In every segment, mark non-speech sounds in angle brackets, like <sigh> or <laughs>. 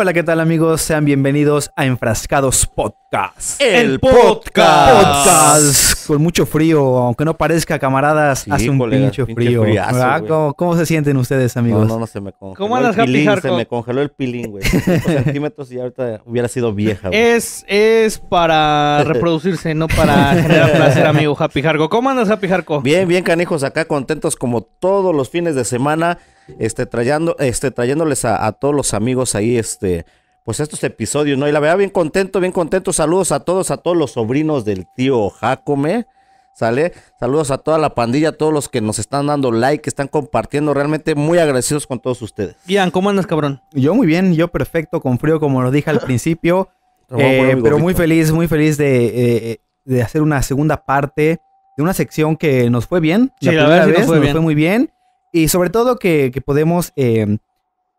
Hola, ¿qué tal amigos? Sean bienvenidos a Enfrascados Podcast. El, podcast. Con mucho frío, aunque no parezca, camaradas, hace un pinche frío. ¿Cómo, se sienten ustedes, amigos? No, no, se me congeló. ¿Cómo andas, el Se me congeló el pilín, güey. <laughs> centímetros y ahorita hubiera sido vieja, Es, es para reproducirse, no para generar <laughs> placer, amigo Happy Harco. ¿Cómo andas, Happy Harco? Bien, bien, canijos, acá contentos como todos los fines de semana este, trayendo, este, trayéndoles a, a, todos los amigos ahí, este, pues estos episodios, ¿no? Y la verdad, bien contento, bien contento. Saludos a todos, a todos los sobrinos del tío Jacome. ¿Sale? Saludos a toda la pandilla, a todos los que nos están dando like, que están compartiendo. Realmente muy agradecidos con todos ustedes. bien ¿cómo andas, cabrón? Yo muy bien, yo perfecto, con frío, como lo dije al <laughs> principio. Eh, pero muy feliz, muy feliz de, eh, de hacer una segunda parte de una sección que nos fue bien. la, primera nos fue, muy bien. Y sobre todo que, podemos em,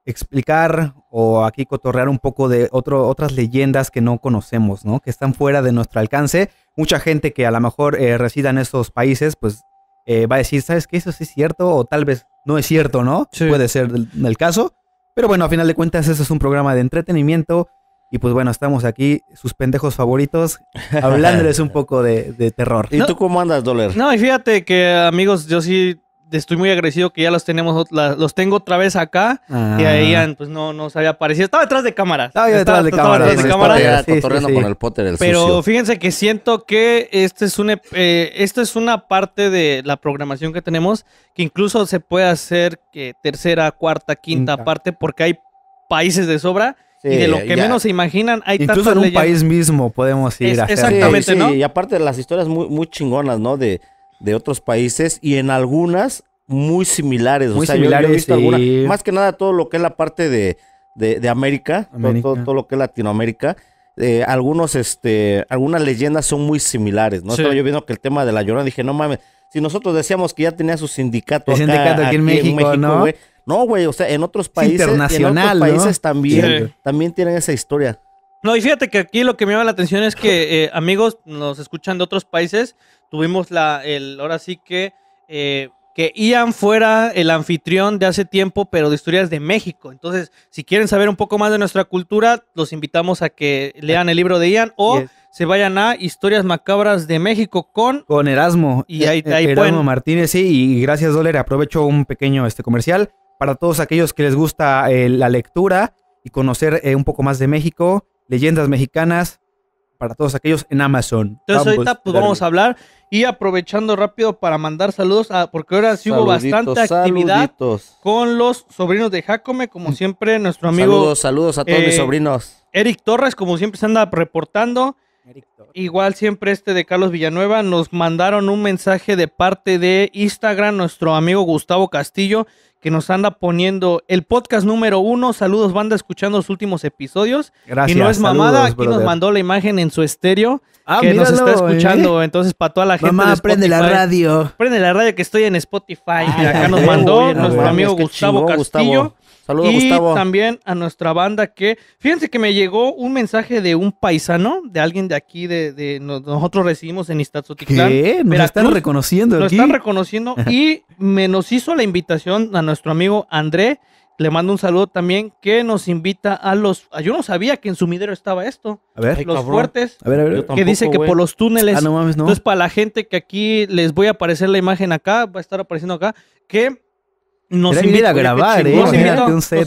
explicar o aquí cotorrear un poco de otras leyendas que no conocemos, ¿no? Que están fuera de nuestro alcance. Mucha gente que a lo mejor eh, resida en esos países, pues eh, va a decir, ¿sabes qué? Eso sí es cierto o tal vez no es cierto, ¿no? Puede ser el, caso. Pero bueno, a final de cuentas, eso es un programa de entretenimiento. Y pues bueno, estamos aquí, sus pendejos favoritos, <laughs> hablándoles un poco de, terror. ¿Y tú cómo andas, Doler? No, y fíjate que, amigos, yo sí estoy muy agradecido que ya los tenemos, los tengo otra vez acá. Y ahí ya ah. pues no, no se había aparecido. Estaba detrás de cámaras. Estaba detrás de cámaras. con el Potter, el Pero fíjense que siento que este es una, eh, esta es una parte de la programación que tenemos que incluso se puede hacer que tercera, cuarta, quinta, parte porque hay países de sobra. y de lo que menos se imaginan, hay Incluso en un país mismo podemos ir a hacer. Exactamente, Y aparte de las historias muy, muy chingonas, ¿no? De, de otros países y en algunas muy similares. o sea, yo he visto alguna, más que nada todo lo que es la parte de, América, Todo, lo que es Latinoamérica. Eh, algunos, este, algunas leyendas son muy similares, ¿no? Estaba yo viendo que el tema de la llorona, dije, no mames, si nosotros decíamos que ya tenía su sindicato, acá, aquí, en México, ¿no? no, güey, o sea, en otros países, internacional, en otros países también, también tienen esa historia. No, y fíjate que aquí lo que me llama la atención es que eh, amigos nos escuchan de otros países, tuvimos la, el, ahora sí que, eh, que Ian fuera el anfitrión de hace tiempo, pero de historias de México. Entonces, si quieren saber un poco más de nuestra cultura, los invitamos a que lean el libro de Ian o se vayan a Historias Macabras de México con... Con Erasmo. Y ahí, eh, eh, ahí Martínez, sí, y gracias, Doler, Aprovecho un pequeño este, comercial para todos aquellos que les gusta la lectura y conocer un poco más de México, leyendas mexicanas, para todos aquellos en Amazon. Entonces ahorita pues, vamos a hablar y aprovechando rápido para mandar saludos, a, porque ahora sí hubo bastante actividad con los sobrinos de Jacome, como mm. siempre nuestro amigo. Saludos, saludos a todos mis eh, sobrinos. Eric Torres, como siempre se anda reportando. Igual siempre este de Carlos Villanueva nos mandaron un mensaje de parte de Instagram, nuestro amigo Gustavo Castillo, que nos anda poniendo el podcast número uno. Saludos, banda, escuchando los últimos episodios. Gracias. Y no es mamada, aquí nos mandó la imagen en su estéreo ah, que nos está eh. escuchando. Entonces, para toda la gente. Mamá, prende la radio. Prende la radio que estoy en Spotify. acá nos <laughs> mandó nuestro amigo Gustavo Castillo. Saludos, y también a nuestra banda que, fíjense que me llegó un mensaje de un paisano, de alguien de aquí, de, de nosotros recibimos en Sí, ¿Qué? Nos están reconociendo Nos están reconociendo <laughs> y me nos hizo la invitación a nuestro amigo André, le mando un saludo también que nos invita a los. Ah, yo no sabía que en sumidero estaba esto. A ver, los fuertes. A ver, a ver. Que dice que por los túneles. Ah, no mames, no. Entonces, para la gente que aquí les voy a aparecer la imagen acá, va a estar apareciendo acá, que nos a grabar, ¿eh?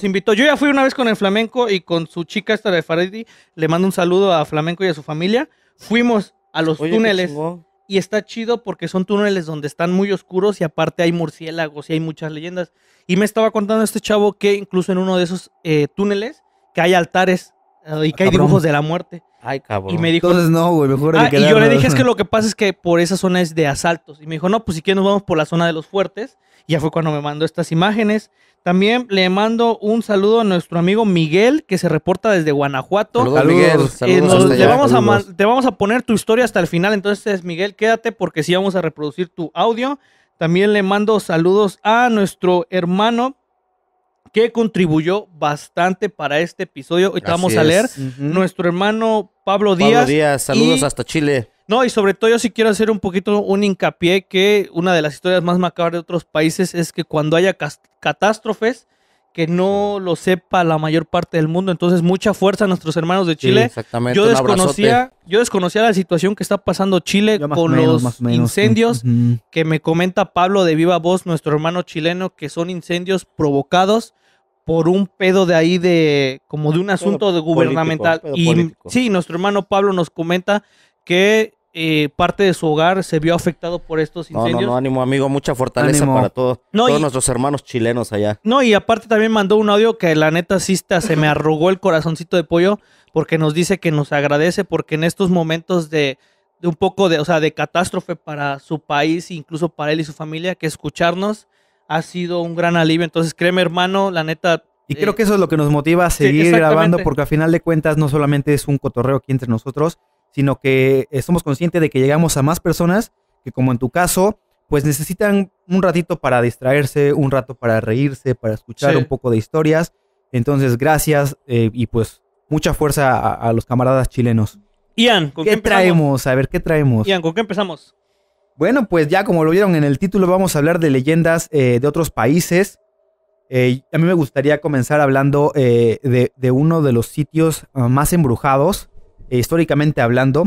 invitó, Yo ya fui una vez con el flamenco y con su chica esta de Faradi. Le mando un saludo a Flamenco y a su familia. Fuimos a los túneles. Y está chido porque son túneles donde están muy oscuros y aparte hay murciélagos y hay muchas leyendas. Y me estaba contando este chavo que incluso en uno de esos eh, túneles que hay altares eh, y que hay ah, dibujos de la muerte. Ay, cabrón. Y me dijo. Entonces no, güey, mejor. Ah, y yo le dije, es que lo que pasa es que por esa zona es de asaltos. Y me dijo, no, pues si quieres nos vamos por la zona de los fuertes. ya fue cuando me mandó estas imágenes. También le mando un saludo a nuestro amigo Miguel, que se reporta desde Guanajuato. Saludos, Miguel. Saludos, eh, vamos A, te vamos a poner tu historia hasta el final. Entonces, Miguel, quédate porque sí vamos a reproducir tu audio. También le mando saludos a nuestro hermano que contribuyó bastante para este episodio. Hoy vamos a leer nuestro hermano Pablo Díaz. Pablo Díaz, saludos hasta Chile. No, y sobre todo yo sí quiero hacer un poquito un hincapié que una de las historias más macabras de otros países es que cuando haya catástrofes, que no lo sepa la mayor parte del mundo. Entonces, mucha fuerza a nuestros hermanos de Chile. exactamente. Yo desconocía, yo desconocía la situación que está pasando Chile con los incendios que me comenta Pablo de viva voz, nuestro hermano chileno, que son incendios provocados por un pedo de ahí de como de un asunto gubernamental. y sí, nuestro hermano Pablo nos comenta que eh, parte de su hogar se vio afectado por estos incendios. No, no, no ánimo, amigo, mucha fortaleza para todos no, todos nuestros hermanos chilenos allá. No, y aparte también mandó un audio que la neta sí se me <laughs> arrugó el corazoncito de pollo porque nos dice que nos agradece porque en estos momentos de, de un poco de, o sea, de catástrofe para su país, incluso para él y su familia, que escucharnos ha sido un gran alivio. Entonces, créeme, hermano, la neta. Y creo eh, que eso es lo que nos motiva a seguir grabando, porque al final de cuentas no solamente es un cotorreo aquí entre nosotros, sino que eh, somos conscientes de que llegamos a más personas que, como en tu caso, pues necesitan un ratito para distraerse, un rato para reírse, para escuchar un poco de historias. Entonces, gracias eh, y pues mucha fuerza a, los camaradas chilenos. Ian, ¿con qué, qué traemos? A ver, ¿qué traemos? Ian, ¿con qué empezamos? Bueno, pues ya como lo vieron en el título, vamos a hablar de leyendas eh, de otros países. Eh, a mí me gustaría comenzar hablando eh, de, uno de los sitios ah, más embrujados, históricamente hablando,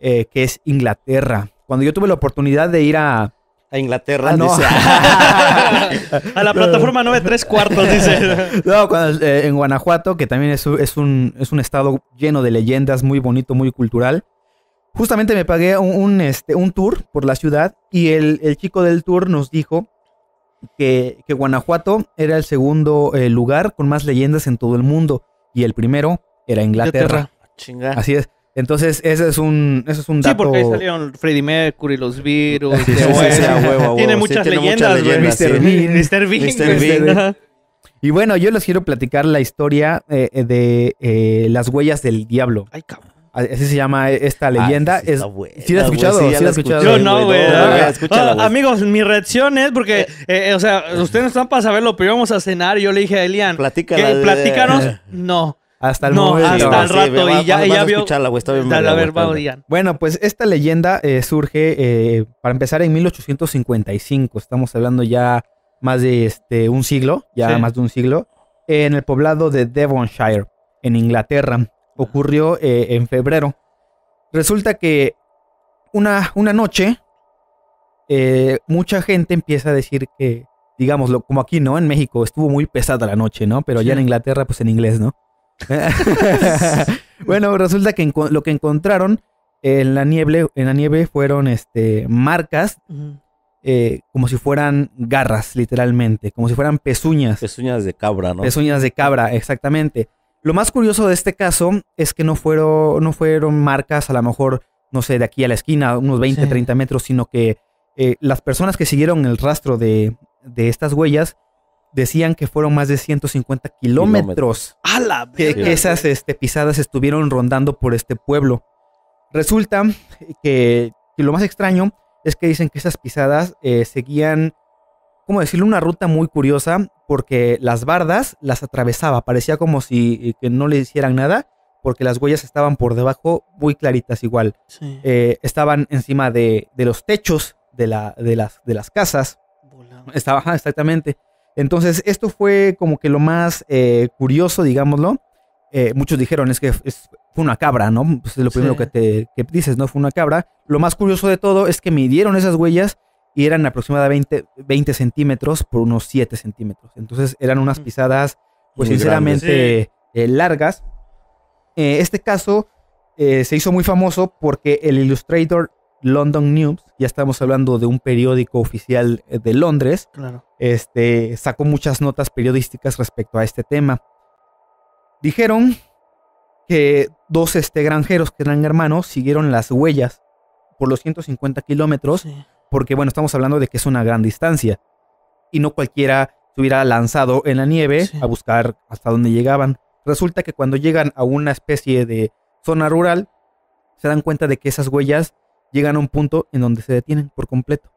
que es Inglaterra. Cuando yo tuve la oportunidad de ir a... A Inglaterra, ah, dice. <laughs> a la plataforma 9 3 cuartos, dice. <laughs> no, en Guanajuato, que también un, es un estado lleno de leyendas, muy bonito, muy cultural justamente me pagué un, este, un tour por la ciudad y el, chico del tour nos dijo que, Guanajuato era el segundo eh, lugar con más leyendas en todo el mundo y el primero era Inglaterra. Ah, Así es. Entonces, ese es un, eso es un dato. Sí, porque ahí salieron Freddie Mercury, los Virus, este, Tiene muchas leyendas, Mr. Bean. Mr. Bean. Y bueno, yo les quiero platicar la historia eh, eh, de las huellas del diablo. Ay, cabrón. Así se llama esta leyenda. sí, la has escuchado, Yo no, güey. Oh, amigos, mi reacción es porque, eh, eh, o sea, ustedes no están para saberlo, pero íbamos a cenar y yo le dije a Elian, platícanos. <laughs> No. Hasta el no, Hasta el rato. y ya, vio. Bueno, pues esta leyenda eh, surge, para empezar, en 1855. Estamos hablando ya más de este, un siglo, ya más de un siglo, en el poblado de Devonshire, en Inglaterra ocurrió eh, en febrero. Resulta que una, una noche, eh, mucha gente empieza a decir que, digámoslo, como aquí, ¿no? En México estuvo muy pesada la noche, ¿no? Pero allá en Inglaterra, pues en inglés, ¿no? <laughs> bueno, resulta que lo que encontraron en la nieve, en la nieve fueron este, marcas eh, como si fueran garras, literalmente, como si fueran pezuñas. Pezuñas de cabra, ¿no? Pezuñas de cabra, exactamente. Lo más curioso de este caso es que no fueron, no fueron marcas, a lo mejor, no sé, de aquí a la esquina, unos 20, 30 metros, sino que eh, las personas que siguieron el rastro de, de, estas huellas decían que fueron más de 150 kilómetros. que, esas este, pisadas estuvieron rondando por este pueblo. Resulta que, lo más extraño es que dicen que esas pisadas eh, seguían Decirle Una ruta muy curiosa porque las bardas las atravesaba, parecía como si eh, que no le hicieran nada porque las huellas estaban por debajo muy claritas igual. Eh, estaban encima de, los techos de, la, de, las, de las casas. Estaba, exactamente. Entonces, esto fue como que lo más eh, curioso, digámoslo. muchos dijeron, es que es, fue una cabra, ¿no? Pues es lo primero que te que dices, ¿no? Fue una cabra. Lo más curioso de todo es que midieron esas huellas y eran aproximadamente 20 centímetros por unos 7 centímetros. Entonces eran unas pisadas, pues sinceramente, eh, largas. Eh, este caso eh, se hizo muy famoso porque el Illustrator London News, ya estamos hablando de un periódico oficial de Londres, este, sacó muchas notas periodísticas respecto a este tema. Dijeron que dos este, granjeros que eran hermanos siguieron las huellas por los 150 kilómetros porque bueno, estamos hablando de que es una gran distancia y no cualquiera se hubiera lanzado en la nieve a buscar hasta dónde llegaban. Resulta que cuando llegan a una especie de zona rural, se dan cuenta de que esas huellas llegan a un punto en donde se detienen por completo.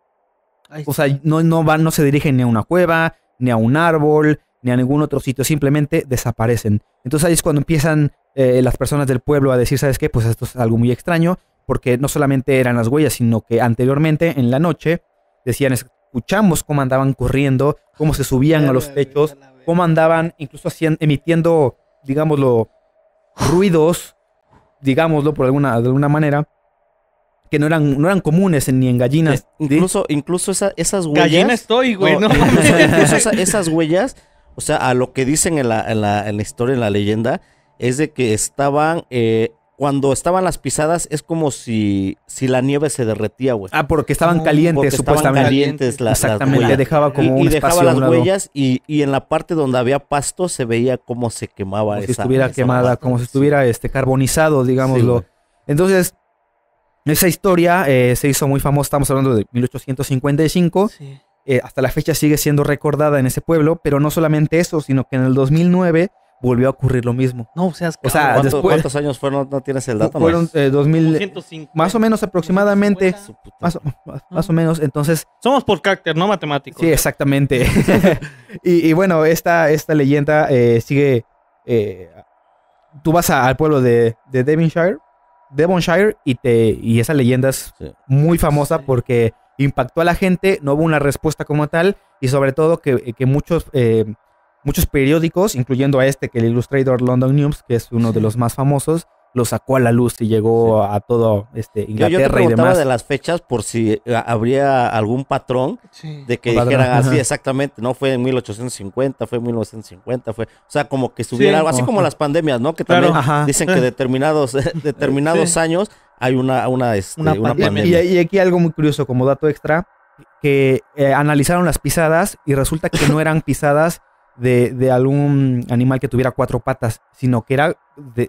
O sea, no, no, van, no se dirigen ni a una cueva, ni a un árbol, ni a ningún otro sitio, simplemente desaparecen. Entonces ahí es cuando empiezan eh, las personas del pueblo a decir, ¿sabes qué? Pues esto es algo muy extraño, porque no solamente eran las huellas, sino que anteriormente en la noche decían, escuchamos cómo andaban corriendo, cómo se subían a los techos, cómo andaban incluso emitiendo, digámoslo, ruidos, digámoslo por alguna, de alguna manera, que no eran, no eran comunes ni en gallinas. incluso, incluso esas huellas. Gallina estoy, güey, no, incluso <laughs> esas huellas, o sea, a lo que dicen en la, en la, historia, en la leyenda, es de que estaban eh, cuando estaban las pisadas es como si, si la nieve se derretía, güey. Ah, porque estaban ah, calientes, supuestamente. Estaban calientes Exactamente, las dejaba como y, y dejaba las huellas y, en la parte donde había pasto se veía cómo se quemaba como si estuviera quemada, como si estuviera este, carbonizado, digámoslo. Entonces, esa historia eh, se hizo muy famosa, estamos hablando de 1855. Eh, hasta la fecha sigue siendo recordada en ese pueblo, pero no solamente eso, sino que en el 2009 volvió a ocurrir lo mismo. No, o sea, ¿Cuántos, años fueron? No tienes el dato. Fueron eh, dos mil... más o menos aproximadamente. Más, o menos, entonces. Somos por carácter, no matemáticos. Sí, exactamente. <laughs> y, bueno, esta, esta leyenda eh, sigue. Eh, tú vas al pueblo de, Devonshire, Devonshire y, te, y esa leyenda es muy famosa porque impactó a la gente, no hubo una respuesta como tal y sobre todo que, muchos Muchos periódicos, incluyendo a este, que el Illustrator London News, que es uno de los más famosos, lo sacó a la luz y llegó a todo este, Inglaterra yo, yo de las fechas por si eh, habría algún patrón de que dijeran así exactamente, no fue en 1850, fue en 1950, fue, o sea, como que estuviera algo, así como las pandemias, ¿no? Que también dicen que eh. determinados <laughs> eh, determinados años hay una una, este, pandemia. Y, aquí algo muy curioso como dato extra que analizaron las pisadas y resulta que no eran pisadas de, algún animal que tuviera cuatro patas, sino que era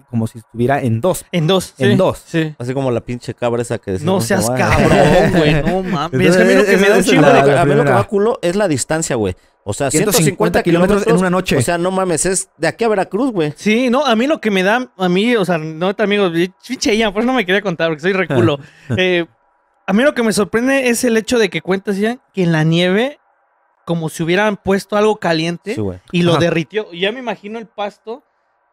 como si estuviera en dos. En dos. En dos. Así como la pinche cabra esa que No seas cabrón, <laughs> güey. No mames. es que a mí lo que me da un chingo de, A mí lo que va culo es la distancia, güey. O sea, 150, kilómetros en una noche. O sea, no mames, es de aquí a Veracruz, güey. Sí, no, a mí lo que me da, a mí, o sea, no, amigos, pinche Ian, pues no me quería contar porque soy reculo. <laughs> Eh, a mí lo que me sorprende es el hecho de que cuentas, Ian, que en la nieve como si hubieran puesto algo caliente y lo derritió. derritió. Ya me imagino el pasto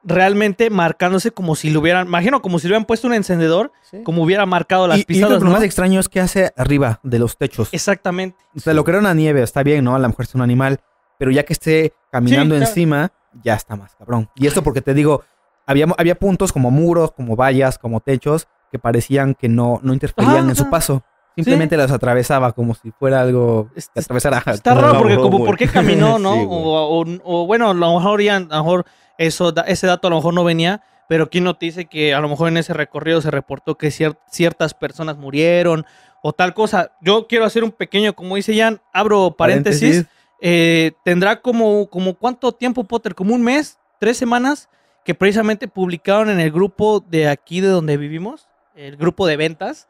realmente marcándose como si lo hubieran, imagino como si le hubieran puesto un encendedor, como hubiera marcado las pistas. lo más extraño es que hace arriba de los techos. Exactamente. se lo que una nieve, está bien, ¿no? A lo mejor es un animal, pero ya que esté caminando encima, ya está más cabrón. Y esto porque te digo, había, había puntos como muros, como vallas, como techos, que parecían que no, no interferían ah, en su paso. Simplemente las atravesaba como si fuera algo que este, atravesara. Está <laughs> raro porque como por qué caminó, <laughs> ¿no? o, bueno, a lo mejor ya, a lo mejor eso, ese dato a lo mejor no venía, pero ¿quién no dice que a lo mejor en ese recorrido se reportó que ciertas personas murieron o tal cosa? Yo quiero hacer un pequeño, como dice Jan, abro paréntesis. Eh, tendrá como, como cuánto tiempo, Potter, como un mes, tres semanas, que precisamente publicaron en el grupo de aquí de donde vivimos, el grupo de ventas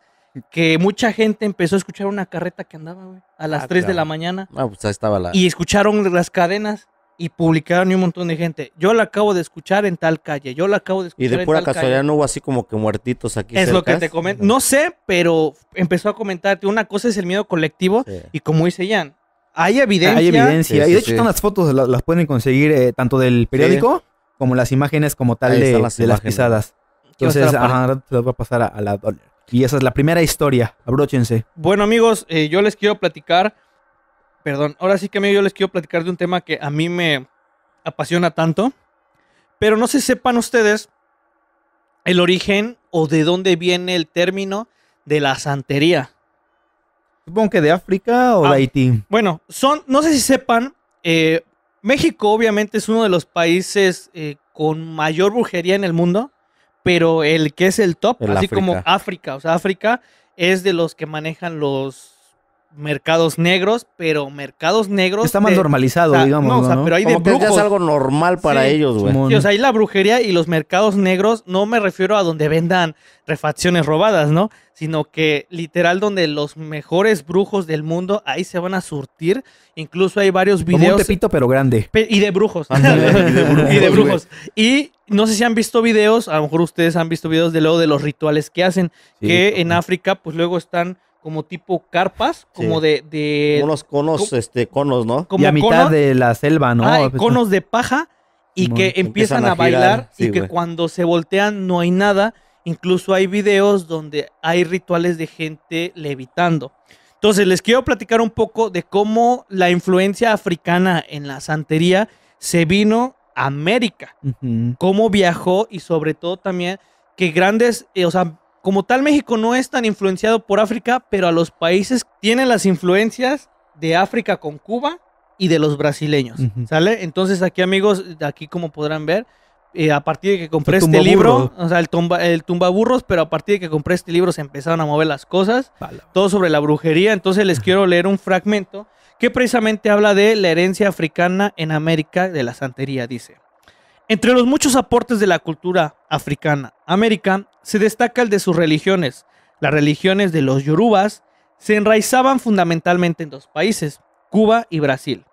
que mucha gente empezó a escuchar una carreta que andaba, güey, a las 3 ah, de la mañana. Ah, pues ahí estaba la... Y escucharon las cadenas y publicaron y un montón de gente. Yo la acabo de escuchar en tal calle, yo la acabo de escuchar. Y de pura casualidad no hubo así como que muertitos aquí. Es lo que te comento. No sé, pero empezó a comentarte. Una cosa es el miedo colectivo y como dice Jan, hay evidencia. Hay evidencia. y de hecho están las fotos, las, pueden conseguir eh, tanto del periódico como las imágenes como tal de las, de las, pisadas. Entonces, te las va a pasar a, la y esa es la primera historia. Abróchense. Bueno, amigos, eh, yo les quiero platicar. Perdón, ahora sí que amigo, yo les quiero platicar de un tema que a mí me apasiona tanto. Pero no se sepan ustedes el origen o de dónde viene el término de la santería. Supongo que de África o de ah, Haití. Bueno, son, no sé si sepan, eh, México obviamente es uno de los países eh, con mayor brujería en el mundo pero el que es el top, así como África, o sea, África es de los que manejan los mercados negros, pero mercados negros. Está más normalizado, digamos. No, pero hay de brujos. es algo normal para ellos, güey. o sea, hay la brujería y los mercados negros, no me refiero a donde vendan refacciones robadas, ¿no? Sino que literal donde los mejores brujos del mundo ahí se van a surtir. Incluso hay varios videos. un tepito, pero grande. y de brujos. <laughs> y de brujos. y no sé si han visto videos, a lo mejor ustedes han visto videos de luego de los rituales que hacen, que en África, pues luego están como tipo carpas, como de, de... Unos conos, este, conos, ¿no? Como y a mitad de la selva, ¿no? Pues, conos de paja y que empiezan, a, bailar y que cuando se voltean no hay nada. Incluso hay videos donde hay rituales de gente levitando. Entonces, les quiero platicar un poco de cómo la influencia africana en la santería se vino a América, cómo viajó y sobre todo también que grandes, eh, o sea, como tal, México no es tan influenciado por África, pero a los países tienen las influencias de África con Cuba y de los brasileños, ¿sale? Entonces aquí, amigos, aquí como podrán ver, eh, a partir de que compré este libro, o sea, el, tumba, el tumbaburros, pero a partir de que compré este libro se empezaron a mover las cosas, todo sobre la brujería, entonces les quiero leer un fragmento que precisamente habla de la herencia africana en América de la santería, dice. Entre los muchos aportes de la cultura africana américa se destaca el de sus religiones. Las religiones de los yorubas se enraizaban fundamentalmente en dos países, Cuba y Brasil.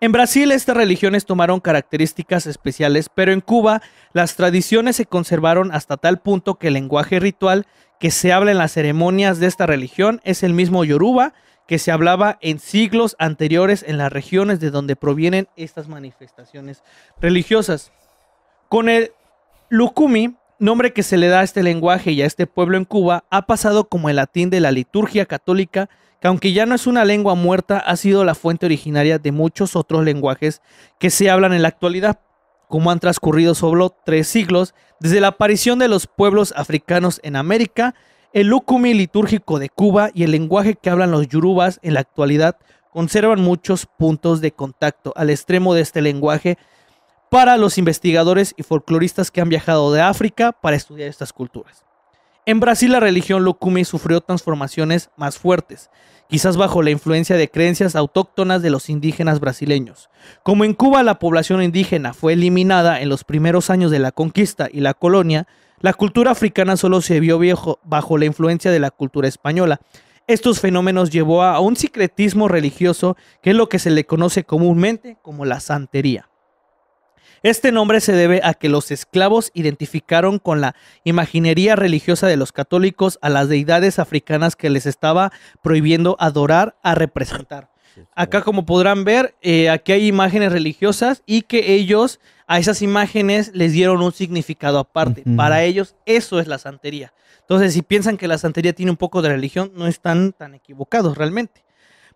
En Brasil estas religiones tomaron características especiales, pero en Cuba las tradiciones se conservaron hasta tal punto que el lenguaje ritual que se habla en las ceremonias de esta religión es el mismo yoruba que se hablaba en siglos anteriores en las regiones de donde provienen estas manifestaciones religiosas. Con el Lukumi, nombre que se le da a este lenguaje y a este pueblo en Cuba, ha pasado como el latín de la liturgia católica, que aunque ya no es una lengua muerta, ha sido la fuente originaria de muchos otros lenguajes que se hablan en la actualidad como han transcurrido solo tres siglos desde la aparición de los pueblos africanos en América el lukumi litúrgico de Cuba y el lenguaje que hablan los yurubas en la actualidad conservan muchos puntos de contacto al extremo de este lenguaje para los investigadores y folcloristas que han viajado de África para estudiar estas culturas. En Brasil la religión lukumi sufrió transformaciones más fuertes, quizás bajo la influencia de creencias autóctonas de los indígenas brasileños. Como en Cuba la población indígena fue eliminada en los primeros años de la conquista y la colonia, la cultura africana solo se vio viejo bajo la influencia de la cultura española. Estos fenómenos llevó a un secretismo religioso que es lo que se le conoce comúnmente como la santería. Este nombre se debe a que los esclavos identificaron con la imaginería religiosa de los católicos a las deidades africanas que les estaba prohibiendo adorar a representar. Acá como podrán ver, eh, aquí hay imágenes religiosas y que ellos a esas imágenes les dieron un significado aparte. Para ellos eso es la santería. Entonces, si piensan que la santería tiene un poco de religión, no están tan equivocados realmente.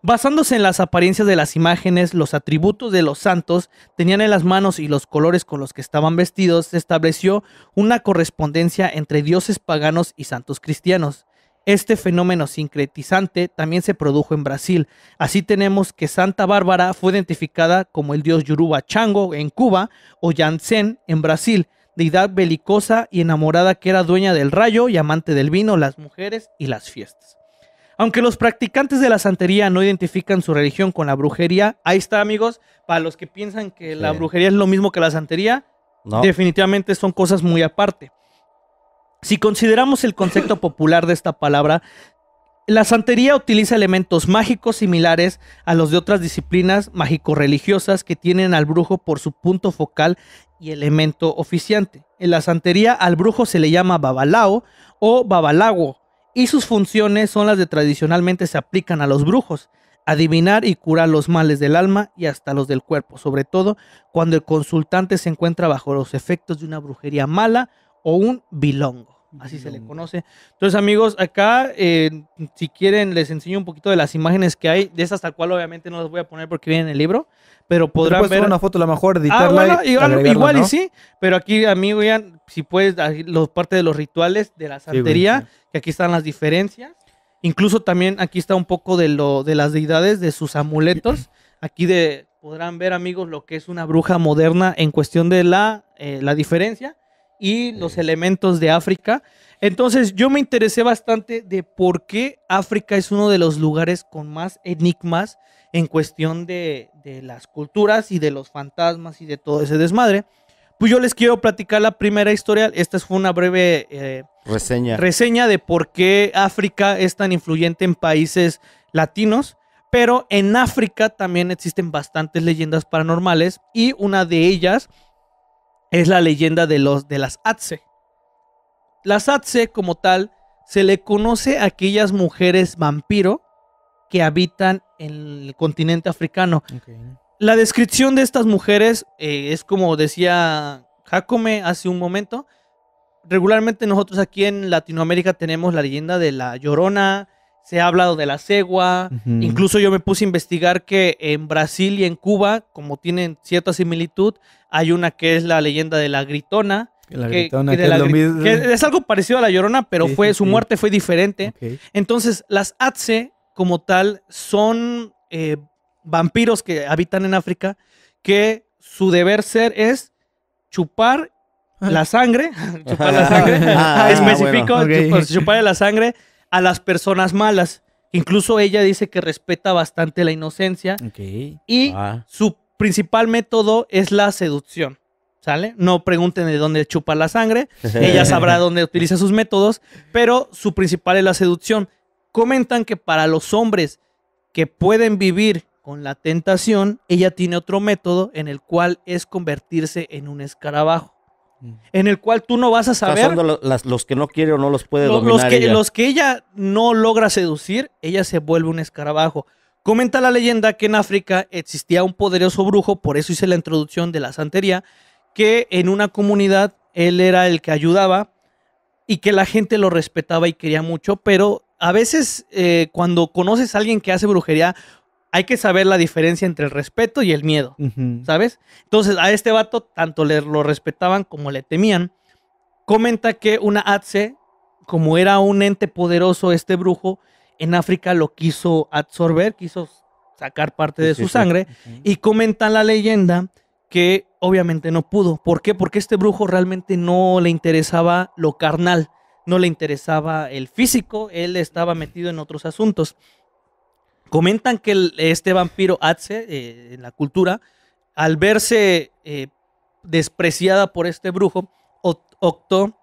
Basándose en las apariencias de las imágenes, los atributos de los santos tenían en las manos y los colores con los que estaban vestidos, se estableció una correspondencia entre dioses paganos y santos cristianos. Este fenómeno sincretizante también se produjo en Brasil. Así tenemos que Santa Bárbara fue identificada como el dios Yoruba Chango en Cuba o Yansen en Brasil, deidad belicosa y enamorada que era dueña del rayo y amante del vino, las mujeres y las fiestas. Aunque los practicantes de la santería no identifican su religión con la brujería, ahí está amigos, para los que piensan que la brujería es lo mismo que la santería, definitivamente son cosas muy aparte. Si consideramos el concepto <laughs> popular de esta palabra, la santería utiliza elementos mágicos similares a los de otras disciplinas mágico-religiosas que tienen al brujo por su punto focal y elemento oficiante. En la santería al brujo se le llama babalao o babalago y sus funciones son las de tradicionalmente se aplican a los brujos, adivinar y curar los males del alma y hasta los del cuerpo, sobre todo cuando el consultante se encuentra bajo los efectos de una brujería mala o un bilongo. Así se le conoce. Entonces, amigos, acá, eh, si quieren, les enseño un poquito de las imágenes que hay. De esas, tal cual, obviamente no las voy a poner porque vienen en el libro. Pero podrán ver. una foto, a lo mejor, ah, editarla. igual, y sí. Pero aquí, amigo, si puedes, ah, los, parte de los rituales de la santería, que aquí están las diferencias. Incluso también aquí está un poco de, lo, de las deidades, de sus amuletos. Aquí de, podrán ver, amigos, lo que es una bruja moderna en cuestión de la eh, diferencia y los elementos de África. Entonces yo me interesé bastante de por qué África es uno de los lugares con más enigmas en cuestión de, las culturas y de los fantasmas y de todo ese desmadre. Pues yo les quiero platicar la primera historia. Esta fue una breve eh, reseña. reseña de por qué África es tan influyente en países latinos. Pero en África también existen bastantes leyendas paranormales y una de ellas es la leyenda de, los, de las Atse. Las Atse, como tal, se le conoce a aquellas mujeres vampiro que habitan en el continente africano. La descripción de estas mujeres eh, es como decía Jacome hace un momento. Regularmente nosotros aquí en Latinoamérica tenemos la leyenda de la Llorona, se ha hablado de la cegua. Incluso yo me puse a investigar que en Brasil y en Cuba, como tienen cierta similitud, hay una que es la leyenda de la gritona. La que, gritona, que, es, algo parecido a la llorona, pero fue su muerte fue diferente. Entonces, las Atse, como tal, son eh, vampiros que habitan en África, que su deber ser es chupar ah. la sangre, chupar la sangre, específico, chupar la sangre a las personas malas. Incluso ella dice que respeta bastante la inocencia. Y ah. su principal método es la seducción. ¿Sale? No pregunten de dónde chupa la sangre. <laughs> ella sabrá dónde utiliza sus métodos. Pero su principal es la seducción. Comentan que para los hombres que pueden vivir con la tentación, ella tiene otro método en el cual es convertirse en un escarabajo. Mm. en el cual tú no vas a saber. los que no quiere o no los puede los que, ella. no logra seducir, ella se vuelve un escarabajo. Comenta la leyenda que en África existía un poderoso brujo, por eso hice la introducción de la santería, que en una comunidad él era el que ayudaba y que la gente lo respetaba y quería mucho, pero a veces eh, cuando conoces a alguien que hace brujería hay que saber la diferencia entre el respeto y el miedo, ¿sabes? Entonces, a este vato tanto le lo respetaban como le temían. Comenta que una Atse, como era un ente poderoso este brujo, en África lo quiso absorber, quiso sacar parte de su sangre. Y comenta la leyenda que obviamente no pudo. ¿Por qué? Porque este brujo realmente no le interesaba lo carnal, no le interesaba el físico, él estaba metido en otros asuntos. Comentan que este vampiro Atze, eh, en la cultura, al verse eh, despreciada por este brujo, optó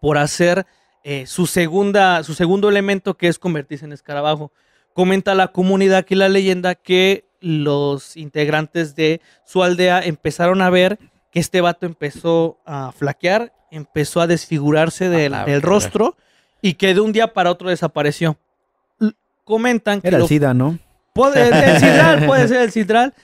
por hacer eh, su, segunda, su segundo elemento, que es convertirse en escarabajo. Comenta la comunidad que la leyenda que los integrantes de su aldea empezaron a ver que este vato empezó a flaquear, empezó a desfigurarse del ah, rostro y que de un día para otro desapareció. Comentan que. Era el SIDA, ¿no? Puede, el <laughs> Sidral, puede ser el Sidral.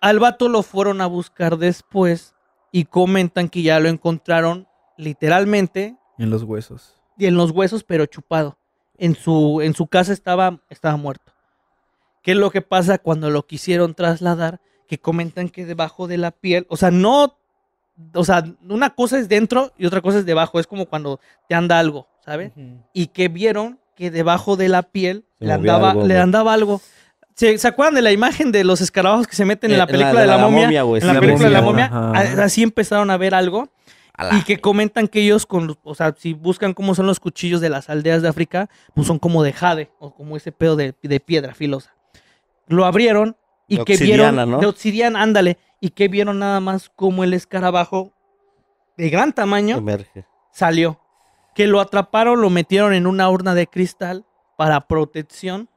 Al vato lo fueron a buscar después y comentan que ya lo encontraron literalmente. En los huesos. Y en los huesos, pero chupado. En su, en su casa estaba, estaba muerto. ¿Qué es lo que pasa cuando lo quisieron trasladar? Que comentan que debajo de la piel, o sea, no o sea, una cosa es dentro y otra cosa es debajo. Es como cuando te anda algo, ¿sabes? Y que vieron que debajo de la piel le andaba, algo, ¿Se, acuerdan de la imagen de los escarabajos que se meten en la eh, película de, la, momia? en la, película de la momia. Así empezaron a ver algo. Y que comentan que ellos, con, o sea, si buscan cómo son los cuchillos de las aldeas de África, pues son como de jade o como ese pedo de, piedra filosa. Lo abrieron y que vieron. ¿no? De obsidiana, ándale. Y que vieron nada más como el escarabajo de gran tamaño salió que lo atraparon, lo metieron en una urna de cristal para protección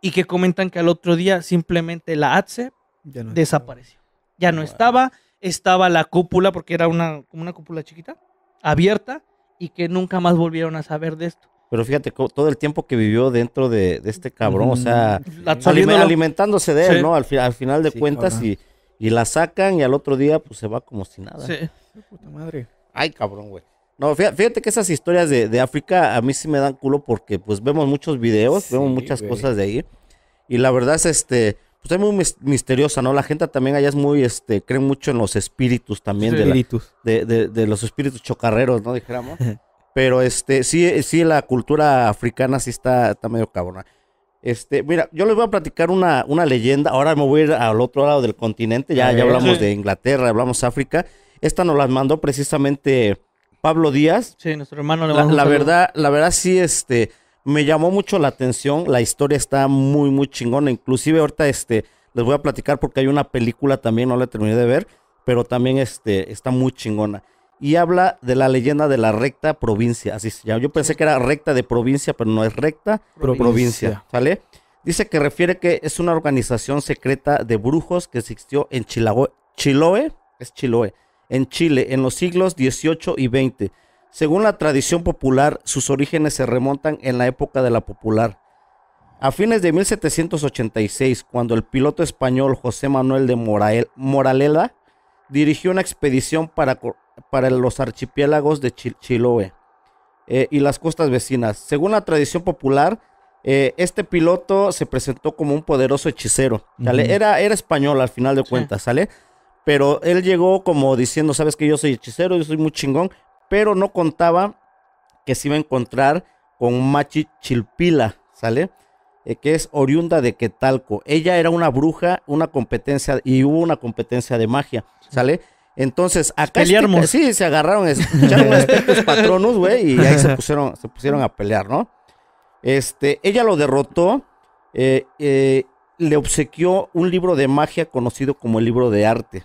y que comentan que al otro día simplemente la ATSE desapareció. Ya no estaba, estaba la cúpula, porque era una, como una cúpula chiquita, abierta, y que nunca más volvieron a saber de esto. Pero fíjate, todo el tiempo que vivió dentro de, este cabrón, o sea, alimentándose de él, ¿no? Al, final de cuentas, y, y, la sacan y al otro día, pues se va como si nada. Sí. puta madre. Ay, cabrón, güey. No, fíjate que esas historias de, África a mí sí me dan culo porque pues vemos muchos videos, vemos muchas cosas de ahí. Y la verdad es este, pues es muy misteriosa, ¿no? La gente también allá es muy, este, cree mucho en los espíritus también. de, de, los espíritus chocarreros, ¿no? Dijéramos. <laughs> Pero este, sí, sí, la cultura africana sí está, está medio cabrona. Este, mira, yo les voy a platicar una, una leyenda. Ahora me voy a ir al otro lado del continente. Ya, ya hablamos de Inglaterra, hablamos África. Esta nos la mandó precisamente Pablo Díaz. Sí, nuestro hermano la, verdad, la verdad sí, este, me llamó mucho la atención. La historia está muy, muy chingona. Inclusive ahorita, este, les voy a platicar porque hay una película también, no la terminé de ver, pero también, este, está muy chingona. Y habla de la leyenda de la recta provincia. Así se Yo pensé que era recta de provincia, pero no es recta provincia. provincia Dice que refiere que es una organización secreta de brujos que existió en Chiloe. Chiloe, Es Chiloe en Chile en los siglos XVIII y XX. Según la tradición popular, sus orígenes se remontan en la época de la popular. A fines de 1786, cuando el piloto español José Manuel de Morael, Moralela dirigió una expedición para, para los archipiélagos de Chiloe Chiloé eh, y las costas vecinas. Según la tradición popular, eh, este piloto se presentó como un poderoso hechicero. era, era español al final de cuentas, ¿sale? Pero él llegó como diciendo, sabes que yo soy hechicero, yo soy muy chingón, pero no contaba que se iba a encontrar con Machi Chilpila, ¿sale? Eh, que es oriunda de Quetalco. Ella era una bruja, una competencia, y hubo una competencia de magia, ¿sale? Entonces, acá este sí, se agarraron, echaron patronos, güey, y ahí se pusieron, se pusieron a pelear, ¿no? Este, ella lo derrotó, eh, eh, le obsequió un libro de magia conocido como el libro de arte,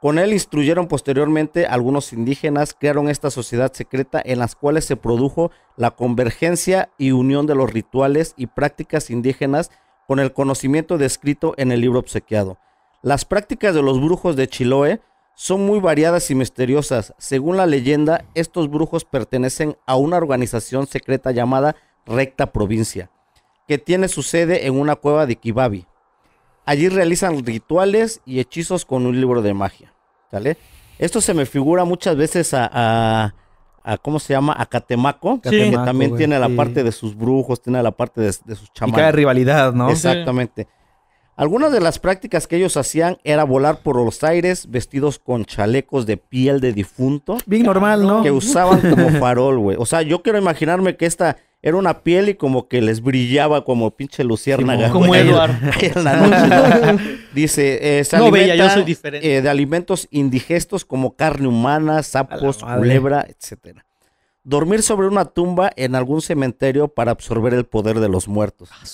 con él instruyeron posteriormente algunos indígenas, crearon esta sociedad secreta en las cuales se produjo la convergencia y unión de los rituales y prácticas indígenas con el conocimiento descrito en el libro obsequiado. Las prácticas de los brujos de Chiloé son muy variadas y misteriosas. Según la leyenda, estos brujos pertenecen a una organización secreta llamada Recta Provincia, que tiene su sede en una cueva de Kibabi. Allí realizan rituales y hechizos con un libro de magia. ¿Sale? Esto se me figura muchas veces a, a, ¿cómo se llama? A Catemaco, que también tiene la parte de sus brujos, tiene la parte de, sus chamacos. Y cada rivalidad, ¿no? Exactamente. Algunas de las prácticas que ellos hacían era volar por los aires vestidos con chalecos de piel de difunto. Bien normal, ¿no? Que usaban como farol, güey. O sea, yo quiero imaginarme que esta, era una piel y como que les brillaba como pinche luciérnaga. como Eduardo. Dice, de alimentos indigestos como carne humana, sapos, culebra, etcétera. Dormir sobre una tumba en algún cementerio para absorber el poder de los muertos. Ah,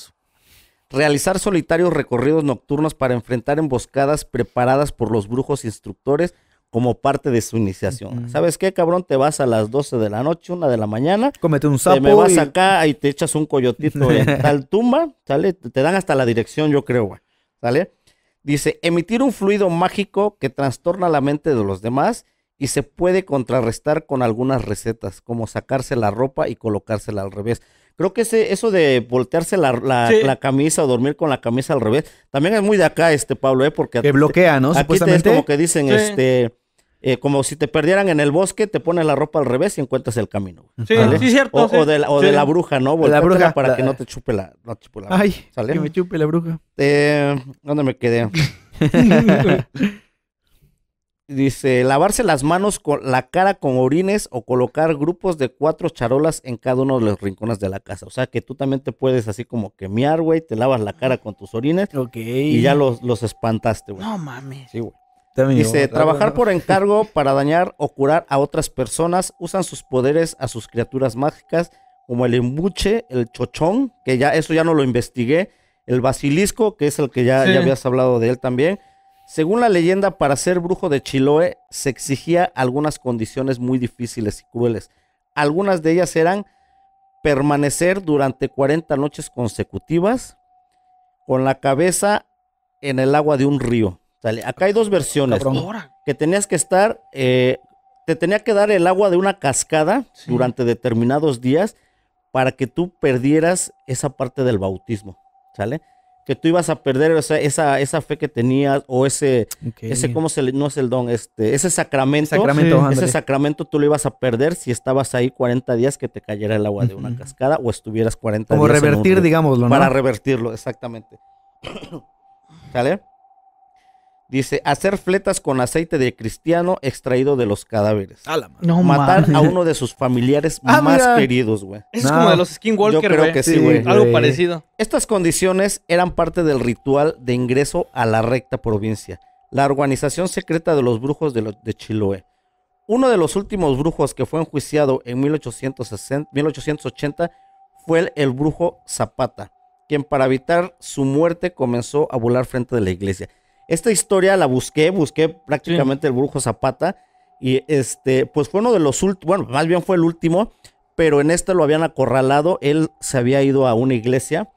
Realizar solitarios recorridos nocturnos para enfrentar emboscadas preparadas por los brujos instructores como parte de su iniciación. ¿Sabes qué, cabrón? Te vas a las 12 de la noche, una de la mañana. Comete un sapo. Te vas acá y te echas un coyotito en <laughs> tal tumba, ¿sale? Te dan hasta la dirección, yo creo, güey. ¿Sale? Dice, emitir un fluido mágico que trastorna la mente de los demás y se puede contrarrestar con algunas recetas, como sacarse la ropa y colocársela al revés. Creo que ese, eso de voltearse la, camisa o dormir con la camisa al revés, también es muy de acá, este Pablo, ¿eh? Porque... te bloquea, ¿no? Aquí es como que dicen, este... Eh, como si te perdieran en el bosque, te pones la ropa al revés y encuentras el camino. Sí, cierto. O, de, la, bruja, ¿no? la bruja. Para que no te chupe la, Ay, que me chupe la bruja. Eh, ¿Dónde me quedé? <laughs> Dice, lavarse las manos con la cara con orines o colocar grupos de cuatro charolas en cada uno de los rincones de la casa. O sea que tú también te puedes así como quemear, güey, te lavas la cara con tus orines y ya los, los espantaste, güey. No mames. Sí, güey. Dice, trabajar por <laughs> encargo para dañar o curar a otras personas, usan sus poderes a sus criaturas mágicas, como el embuche, el chochón, que ya eso ya no lo investigué, el basilisco, que es el que ya, ya habías hablado de él también según la leyenda, para ser brujo de Chiloé se exigía algunas condiciones muy difíciles y crueles. Algunas de ellas eran permanecer durante 40 noches consecutivas con la cabeza en el agua de un río. acá hay dos versiones. Que tenías que estar, eh, te tenía que dar el agua de una cascada durante determinados días para que tú perdieras esa parte del bautismo. ¿Sale? que tú ibas a perder o esa, esa fe que tenías o ese, ese ¿cómo se no es el don? Este, ese sacramento, ese sacramento tú lo ibas a perder si estabas ahí 40 días que te cayera el agua de una cascada o estuvieras 40 días. Como revertir, digamoslo, ¿no? Para revertirlo, exactamente. <coughs> ¿Sale? Dice, hacer fletas con aceite de cristiano extraído de los cadáveres. Matar a uno de sus familiares <laughs> ah, más queridos, güey. es como de los Skinwalker, que sí, güey. Algo parecido. Estas condiciones eran parte del ritual de ingreso a la recta provincia. La organización secreta de los brujos de, Chiloé. Uno de los últimos brujos que fue enjuiciado en 1880 fue el, el brujo Zapata, quien para evitar su muerte comenzó a volar frente de la iglesia. Esta historia la busqué, busqué prácticamente el Brujo Zapata. Y este, pues fue uno de los últimos, bueno, más bien fue el último, pero en este lo habían acorralado. Él se había ido a una iglesia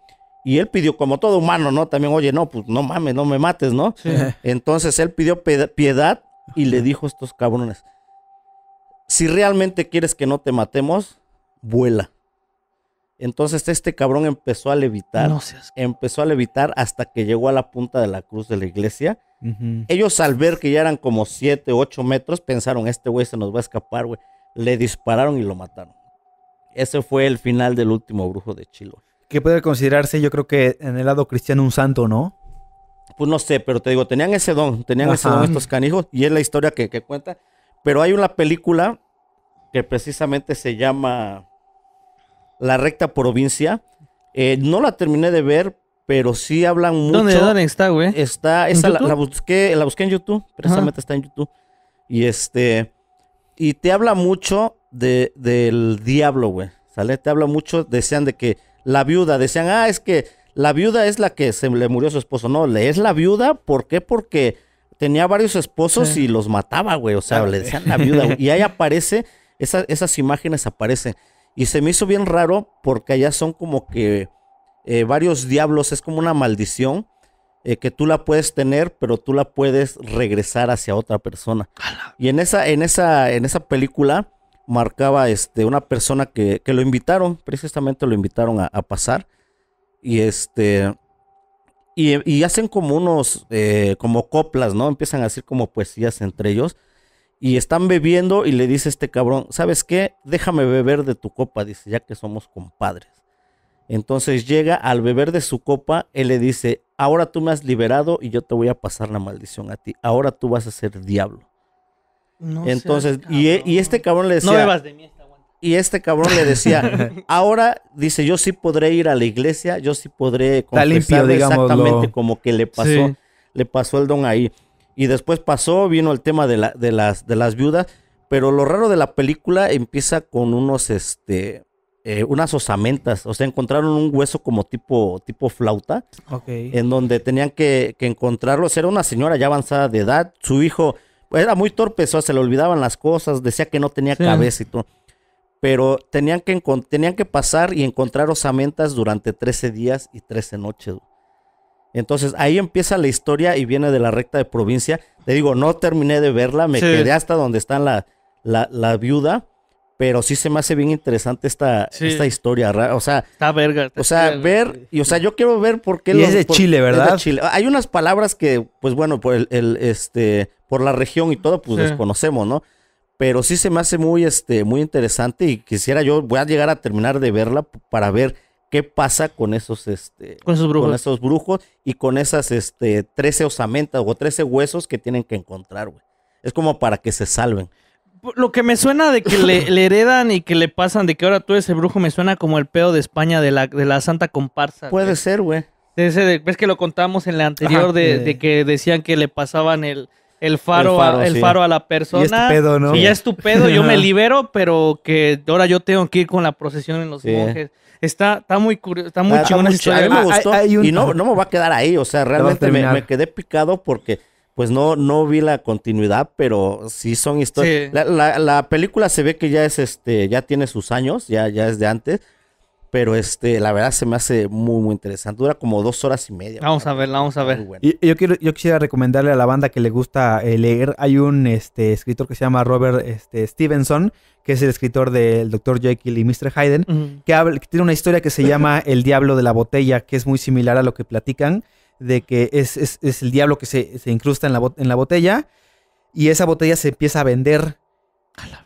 y él pidió, como todo humano, ¿no? También, oye, no, pues no mames, no me mates, ¿no? <laughs> Entonces él pidió piedad y le dijo a estos cabrones: Si realmente quieres que no te matemos, vuela. Entonces este cabrón empezó a levitar. Empezó a levitar hasta que llegó a la punta de la cruz de la iglesia. Ellos al ver que ya eran como 7, ocho metros, pensaron, este güey se nos va a escapar, güey. Le dispararon y lo mataron. Ese fue el final del último brujo de Chilo. Que puede considerarse, yo creo que en el lado cristiano, un santo, ¿no? Pues no sé, pero te digo, tenían ese don, tenían ese don estos canijos, y es la historia que, que cuenta. Pero hay una película que precisamente se llama la recta provincia. Eh, no la terminé de ver, pero sí hablan mucho. ¿Dónde, dónde está, güey? Está, esa la, busqué, la busqué en YouTube, precisamente está en YouTube. Y este, y te habla mucho de, del diablo, güey. ¿Sale? Te habla mucho, decían de que la viuda, decían, ah, es que la viuda es la que se le murió a su esposo. No, le es la viuda, ¿por qué? Porque tenía varios esposos y los mataba, güey. O sea, le decían la viuda. <laughs> Y ahí aparece, esas imágenes aparecen. Y se me hizo bien raro porque allá son como que eh, varios diablos, es como una maldición eh, que tú la puedes tener, pero tú la puedes regresar hacia otra persona. Y en esa, en esa, en esa película marcaba este, una persona que, que lo invitaron, precisamente lo invitaron a, pasar. Y este. Y, hacen como unos, eh, como coplas, ¿no? Empiezan a decir como poesías entre ellos. Y están bebiendo y le dice este cabrón, ¿sabes qué? Déjame beber de tu copa, dice, ya que somos compadres. Entonces llega al beber de su copa, él le dice, ahora tú me has liberado y yo te voy a pasar la maldición a ti, ahora tú vas a ser diablo. Entonces, e, este y, este cabrón le decía... y este cabrón le decía, ahora dice, yo sí podré ir a la iglesia, yo sí podré confesar exactamente como que le pasó, le pasó el don ahí. Y después pasó, vino el tema de, la, de, las, de las viudas. Pero lo raro de la película empieza con unos, este, eh, unas osamentas. O sea, encontraron un hueso como tipo, tipo flauta. En donde tenían que, encontrarlos. Era una señora ya avanzada de edad. Su hijo era muy torpe, o sea, se le olvidaban las cosas. Decía que no tenía cabeza y todo. Pero tenían que, tenían que pasar y encontrar osamentas durante 13 días y 13 noches. Entonces ahí empieza la historia y viene de la recta de provincia. Te digo, no terminé de verla, me quedé hasta donde está la, la, viuda, pero sí se me hace bien interesante esta, esta historia. O sea, está verga. o sea, ver, y o sea, yo quiero ver por qué. Y es de Chile, ¿verdad? Chile. Hay unas palabras que, pues bueno, por el, este, por la región y todo, pues desconocemos, ¿no? Pero sí se me hace muy, este, muy interesante y quisiera yo, voy a llegar a terminar de verla para ver qué pasa con esos, este, con esos brujos, y con esas este, 13 osamentas o 13 huesos que tienen que encontrar, güey. Es como para que se salven. Lo que me suena de que le, heredan y que le pasan de que ahora tú eres el brujo, me suena como el pedo de España de la, de la Santa Comparsa. Puede ser, güey. ves que lo contamos en la anterior eh. de, que decían que le pasaban el, el faro, el faro, a, la persona. Y ya es tu pedo, yo me libero, pero que ahora yo tengo que ir con la procesión en los monjes. Está, está muy curioso, está muy y no, no me va a quedar ahí, o sea, realmente me, quedé picado porque pues no, no vi la continuidad, pero sí son historias. La, la, película se ve que ya es este, ya tiene sus años, ya, ya es de antes, pero este, la verdad se me hace muy, muy interesante. Dura como dos horas y media. Vamos a ver vamos a ver. Y, yo, quiero, yo quisiera recomendarle a la banda que le gusta eh, leer. Hay un este, escritor que se llama Robert este, Stevenson, que es el escritor del Dr. Jekyll y Mr. Hayden, que, tiene una historia que se llama <laughs> El Diablo de la Botella, que es muy similar a lo que platican, de que es, el diablo que se, se incrusta en la, en la botella y esa botella se empieza a vender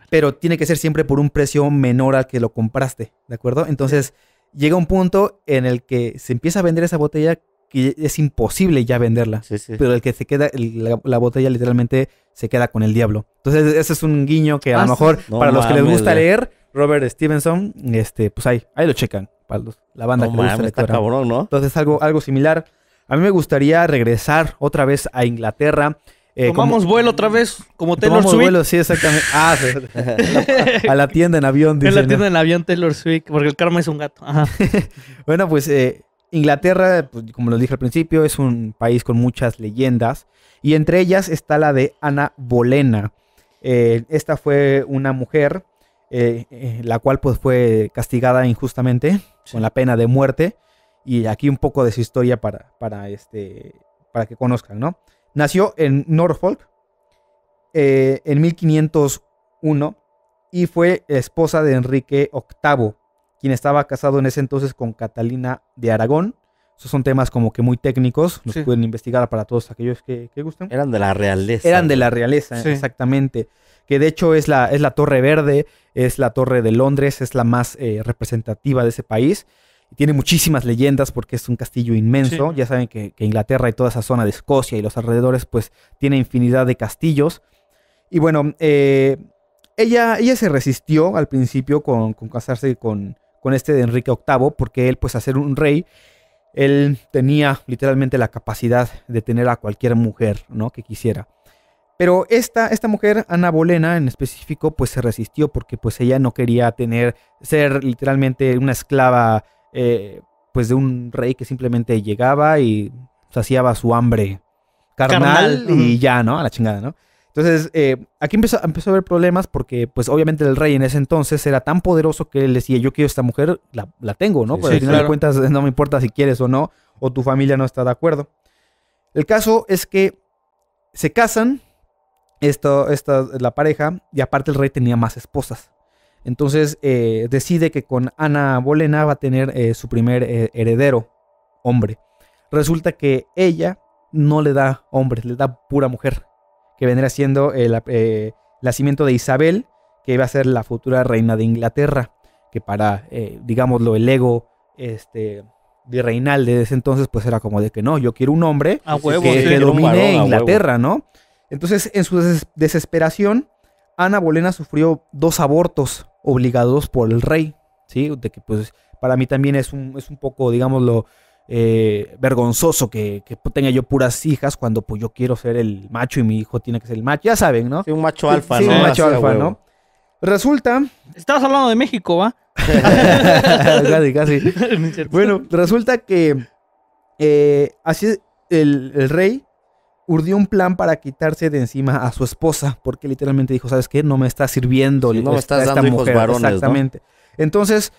pero tiene que ser siempre por un precio menor al que lo compraste, ¿de acuerdo? Entonces llega un punto en el que se empieza a vender esa botella que es imposible ya venderla, pero el que se queda, la, botella literalmente se queda con el diablo. Entonces ese es un guiño que a lo ah, mejor para los que les gusta leer, Robert Stevenson, este, pues ahí, ahí lo checan, la banda que gusta cabrón, ¿no? Entonces algo, algo similar. A mí me gustaría regresar otra vez a Inglaterra. Eh, Tomamos vuelo otra vez, como Taylor Tomamos vuelo, sí, exactamente. Ah, <laughs> a la tienda en avión, dice. En la tienda en avión Taylor Swift, porque el karma es un gato. <laughs> bueno, pues eh, Inglaterra, pues, como lo dije al principio, es un país con muchas leyendas. Y entre ellas está la de Ana Bolena. Eh, esta fue una mujer, la cual pues fue castigada injustamente, con la pena de muerte. Y aquí un poco de su historia para, para, este, para que conozcan, ¿no? Nació en Norfolk eh, en 1501 y fue esposa de Enrique VIII, quien estaba casado en ese entonces con Catalina de Aragón. Esos son temas como que muy técnicos, los pueden investigar para todos aquellos que, gusten. Eran de la realeza. Eran de la realeza, exactamente. Que de hecho es la, es la Torre Verde, es la Torre de Londres, es la más eh, representativa de ese país. Tiene muchísimas leyendas porque es un castillo inmenso. Ya saben que, Inglaterra y toda esa zona de Escocia y los alrededores, pues tiene infinidad de castillos. Y bueno, eh, ella, ella se resistió al principio con, casarse con, con, este de Enrique VIII porque él, pues, a ser un rey, él tenía literalmente la capacidad de tener a cualquier mujer, ¿no? Que quisiera. Pero esta, esta mujer, Ana Bolena en específico, pues se resistió porque pues ella no quería tener, ser literalmente una esclava eh, pues de un rey que simplemente llegaba y saciaba su hambre carnal, y ya, ¿no? A la chingada, ¿no? Entonces, eh, aquí empezó, empezó, a haber problemas porque, pues, obviamente el rey en ese entonces era tan poderoso que él decía, yo quiero esta mujer, la, tengo, ¿no? Sí, al final de cuentas <laughs> no me importa si quieres o no, o tu familia no está de acuerdo. El caso es que se casan, esto, esta, la pareja, y aparte el rey tenía más esposas. Entonces eh, decide que con Ana Bolena va a tener eh, su primer eh, heredero, hombre. Resulta que ella no le da hombre, le da pura mujer, que vendría siendo el, nacimiento de Isabel, que iba a ser la futura reina de Inglaterra, que para, digámoslo, el ego este, virreinal de ese entonces, pues era como de que no, yo quiero un hombre que, domine Inglaterra, ¿no? Entonces, en su desesperación, Ana Bolena sufrió dos abortos obligados por el rey, ¿sí? De que pues para mí también es un, es un poco, digámoslo, eh, vergonzoso que, que, tenga yo puras hijas cuando pues yo quiero ser el macho y mi hijo tiene que ser el macho. Ya saben, ¿no? un macho alfa, ¿no? Sí, un macho alfa, ¿no? Resulta... Estabas hablando de México, ¿va? <laughs> <laughs> bueno, resulta que eh, así el, el, rey urdió un plan para quitarse de encima a su esposa, porque literalmente dijo, ¿sabes qué? No me está sirviendo. no me dando mujer. hijos Exactamente. Entonces,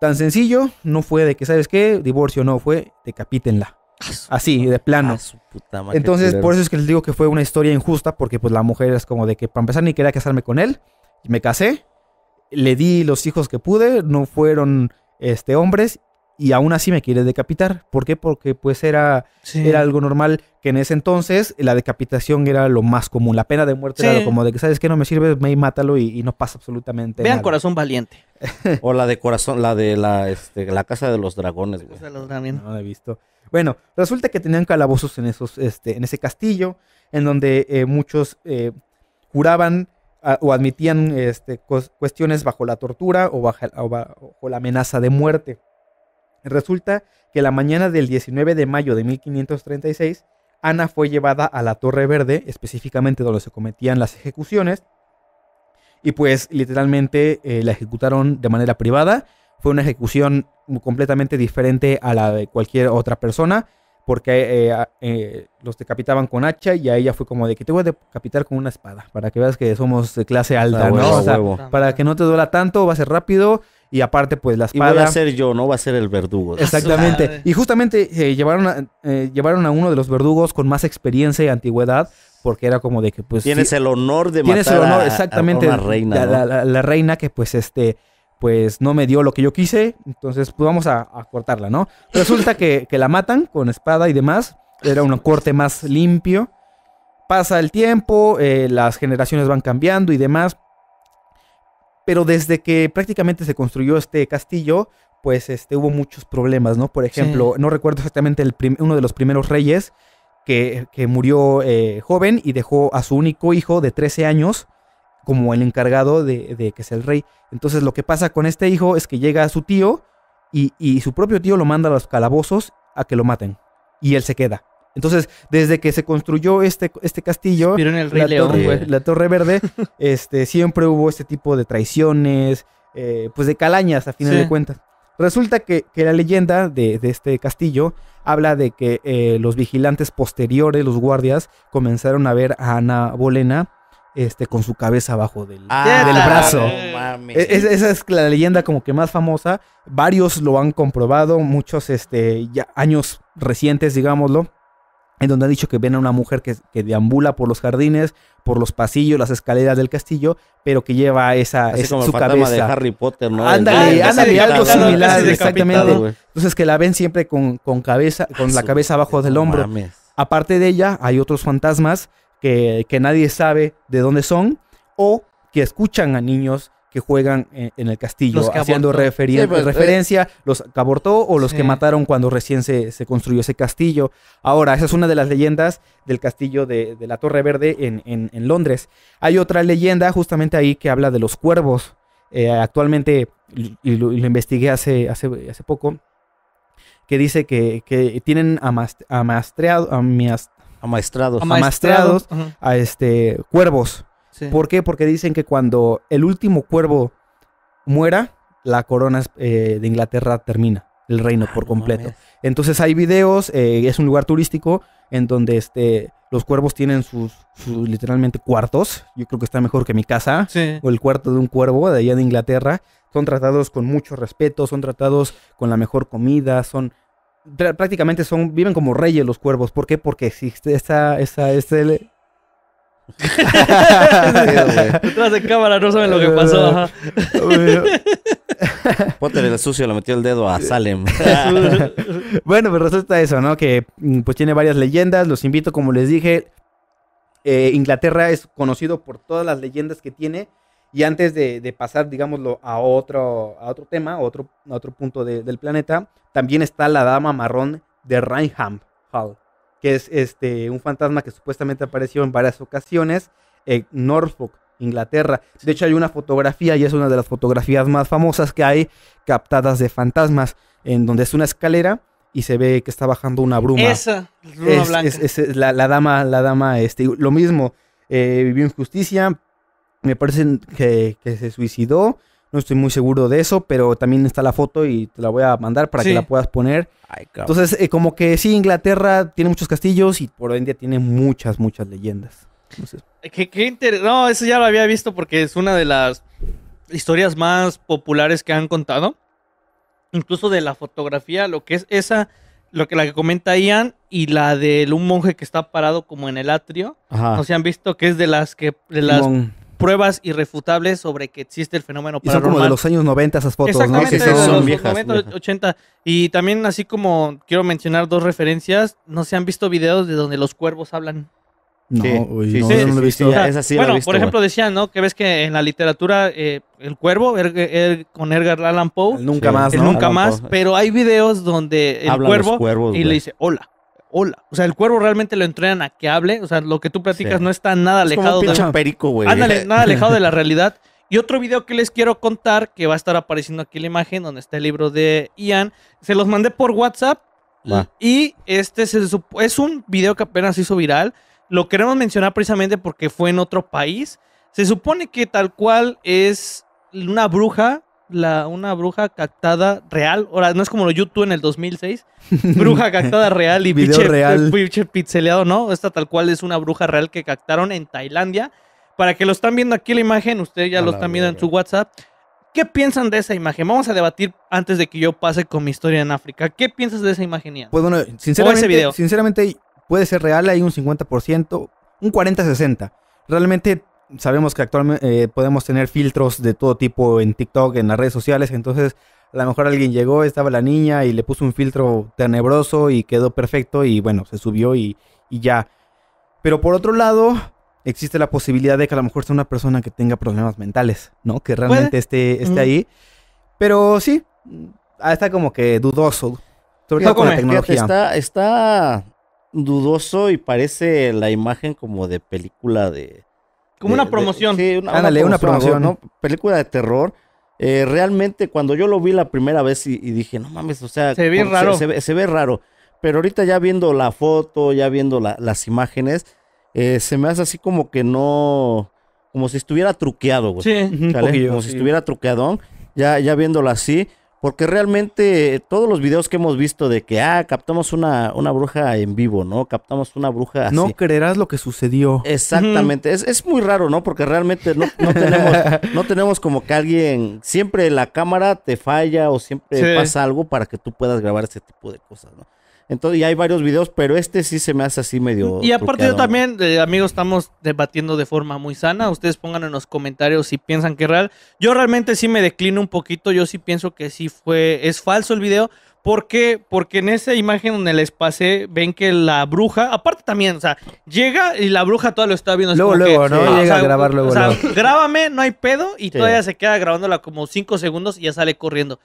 tan sencillo, no fue de que, ¿sabes qué? Divorcio, no, fue decapítenla. Así, de plano. Entonces, por eso es que les digo que fue una historia injusta, porque pues la mujer es como de que, para empezar, ni quería casarme con él. Me casé, le di los hijos que pude, no fueron este, hombres, y aún así me quiere decapitar. ¿Por qué? Porque pues era, era algo normal que en ese entonces la decapitación era lo más común. La pena de muerte era lo como de que, ¿sabes que No me sirve, me mátalo y, no pasa absolutamente Vean Corazón Valiente. <laughs> o la de Corazón, la de la, este, la Casa de los Dragones. Güey. De los No he visto. Bueno, resulta que tenían calabozos en, esos, este, en ese castillo, en donde eh, muchos eh, juraban ah, o admitían este, cuestiones bajo la tortura o, bajo, o bajo la amenaza de muerte. Resulta que la mañana del 19 de mayo de 1536, Ana fue llevada a la Torre Verde, específicamente donde se cometían las ejecuciones, y pues literalmente eh, la ejecutaron de manera privada. Fue una ejecución completamente diferente a la de cualquier otra persona, porque eh, eh, los decapitaban con hacha y a ella fue como de que te voy a decapitar con una espada, para que veas que somos de clase alta, ah, para que no te duela tanto, va a ser rápido. Y aparte, pues la espada. Y a ser yo, no va a ser el verdugo. Exactamente. Y justamente eh, llevaron, a, eh, llevaron a uno de los verdugos con más experiencia y antigüedad porque era como de que pues tienes el honor de matar a, exactamente reina la, la, reina que pues este pues no me dio lo que yo quise entonces pues vamos a, cortarla no resulta que, la matan con espada y demás era un corte más limpio pasa el tiempo eh, las generaciones van cambiando y demás pero desde que prácticamente se construyó este castillo, pues este, hubo muchos problemas, ¿no? Por ejemplo, no recuerdo exactamente el uno de los primeros reyes que, murió eh, joven y dejó a su único hijo de 13 años como el encargado de, que sea el rey. Entonces lo que pasa con este hijo es que llega a su tío y su propio tío lo manda a los calabozos a que lo maten. Y él se queda. Entonces, desde que se construyó este, este castillo, la, torre, Verde, <laughs> este, siempre hubo este tipo de traiciones, eh, pues de calañas a final de cuentas. Resulta que, la leyenda de, este castillo habla de que eh, los vigilantes posteriores, los guardias, comenzaron a ver a Ana Bolena este, con su cabeza abajo del, ah, brazo. E-, esa es la leyenda como que más famosa. Varios lo han comprobado, muchos este, años recientes, digámoslo en donde ha dicho que ven a una mujer que, deambula por los jardines, por los pasillos, las escaleras del castillo, pero que lleva esa, Así es, como de Harry Potter, ¿no? Ándale, algo similar, exactamente. Entonces que la ven siempre con, cabeza, con la cabeza abajo del hombro. Aparte de ella, hay otros fantasmas que, que nadie sabe de dónde son o que escuchan a niños que juegan en, el castillo, haciendo referencia a los que pues, eh, abortó o los que mataron cuando recién se, construyó ese castillo. Ahora, esa es una de las leyendas del castillo de, la Torre Verde en, en, Londres. Hay otra leyenda justamente ahí que habla de los cuervos. Eh, actualmente, y lo, investigué hace, hace, poco, que dice que, tienen a este, cuervos ¿Por qué? Porque dicen que cuando el último cuervo muera, la corona eh, de Inglaterra termina, el reino ah, por completo. Entonces hay videos, eh, es un lugar turístico en donde este, los cuervos tienen sus, literalmente cuartos. Yo creo que está mejor que mi casa o el cuarto de un cuervo de allá de Inglaterra. Son tratados con mucho respeto, son tratados con la mejor comida, son prácticamente son viven como reyes los cuervos. ¿Por qué? Porque existe esa, Detrás <laughs> de cámara no saben lo que pasó. el sucio le metió el dedo a Salem. <laughs> bueno, pues resulta eso, ¿no? Que mm, pues tiene varias leyendas. Los invito, como les dije, eh, Inglaterra es conocido por todas las leyendas que tiene. Y antes de, pasar, digámoslo, a otro, a otro tema, a otro, otro punto del planeta, también está la dama marrón de Rainham Hall que es este, un fantasma que supuestamente apareció en varias ocasiones en Norfolk, Inglaterra. De hecho, hay una fotografía, y es una de las fotografías más famosas que hay, captadas de fantasmas, en donde es una escalera y se ve que está bajando una bruma. Esa, es, la, dama, la dama, este, lo mismo, eh, vivió injusticia, me parece que se suicidó no estoy muy seguro de eso, pero también está la foto y te la voy a mandar para que la puedas poner. Entonces, eh, como que sí, Inglaterra tiene muchos castillos y por hoy en día tiene muchas, muchas leyendas. Entonces, eh, ¿Qué, qué No, eso ya lo había visto porque es una de las historias más populares que han contado. Incluso de la fotografía, lo que es esa, lo que la que comenta Ian y la de un monje que está parado como en el atrio. No se han visto que es de las que pruebas irrefutables sobre que existe el fenómeno paranormal. son como de los años 90 esas fotos, ¿no? Que son, de los viejas, 80. Y también así como quiero mencionar dos referencias, no se han visto videos de donde los cuervos hablan. No, no, lo he visto. bueno, por ejemplo, decía decían, ¿no? Que ves que en la literatura eh, el cuervo er, er, con Edgar Allan Poe. nunca más, nunca más. Pero hay videos donde el cuervo y le dice hola hola. O sea, el cuervo realmente lo entrenan a que hable. O sea, lo que tú platicas no está nada alejado de. Perico, güey. <laughs> nada alejado de la realidad. Y otro video que les quiero contar, que va a estar apareciendo aquí en la imagen, donde está el libro de Ian. Se los mandé por WhatsApp. Y este es un video que apenas hizo viral. Lo queremos mencionar precisamente porque fue en otro país. Se supone que tal cual es una bruja la, una bruja captada real. Ahora, no es como lo YouTube en el 2006. Bruja captada <laughs> real y Video real. Piche pizzeleado, ¿no? Esta tal cual es una bruja real que captaron en Tailandia. Para que lo están viendo aquí la imagen, ustedes ya lo están viendo en su WhatsApp. ¿Qué piensan de esa imagen? Vamos a debatir antes de que yo pase con mi historia en África. ¿Qué piensas de esa imagen? Ian? Pues bueno, sinceramente, sinceramente puede ser real, hay un 50%, un 40-60. Realmente sabemos que actualmente eh, podemos tener filtros de todo tipo en TikTok, en las redes sociales, entonces a lo mejor alguien llegó, estaba la niña y le puso un filtro tenebroso y quedó perfecto y bueno, se subió y, ya. Pero por otro lado, existe la posibilidad de que a lo mejor sea una persona que tenga problemas mentales, ¿no? Que realmente esté, esté ahí. Pero sí, ah, está como que dudoso. Sobre todo con la tecnología. Está, está dudoso y parece la imagen como de película de como una promoción. sí, una, Ándale, una promoción. ¿no? Película de terror. Eh, realmente cuando yo lo vi la primera vez y, dije, no mames, o sea... Se ve raro. Se, ve raro. Pero ahorita ya viendo la foto, ya viendo las imágenes, eh, se me hace así como que no... Como si estuviera truqueado, güey. Sí, Como si estuviera truqueadón, Ya, ya viéndolo así, porque realmente todos los videos que hemos visto de que, ah, captamos una, bruja en vivo, ¿no? Captamos una bruja así. No creerás lo que sucedió. Exactamente. Es, es, muy raro, ¿no? Porque realmente no, no tenemos, <laughs> no tenemos como que alguien, siempre la cámara te falla o siempre pasa algo para que tú puedas grabar ese tipo de cosas, ¿no? Entonces, ya hay varios videos, pero este sí se me hace así medio. Y aparte, yo también, eh, amigos, estamos debatiendo de forma muy sana. Ustedes pongan en los comentarios si piensan que es real. Yo realmente sí me declino un poquito. Yo sí pienso que sí fue. Es falso el video. ¿Por qué? Porque en esa imagen donde les pasé, ven que la bruja, aparte también, o sea, llega y la bruja todavía lo está viendo. Luego, luego, ¿no? llega a grabar luego. O sea, grábame, no hay pedo, y todavía se queda grabándola como cinco segundos y ya sale corriendo.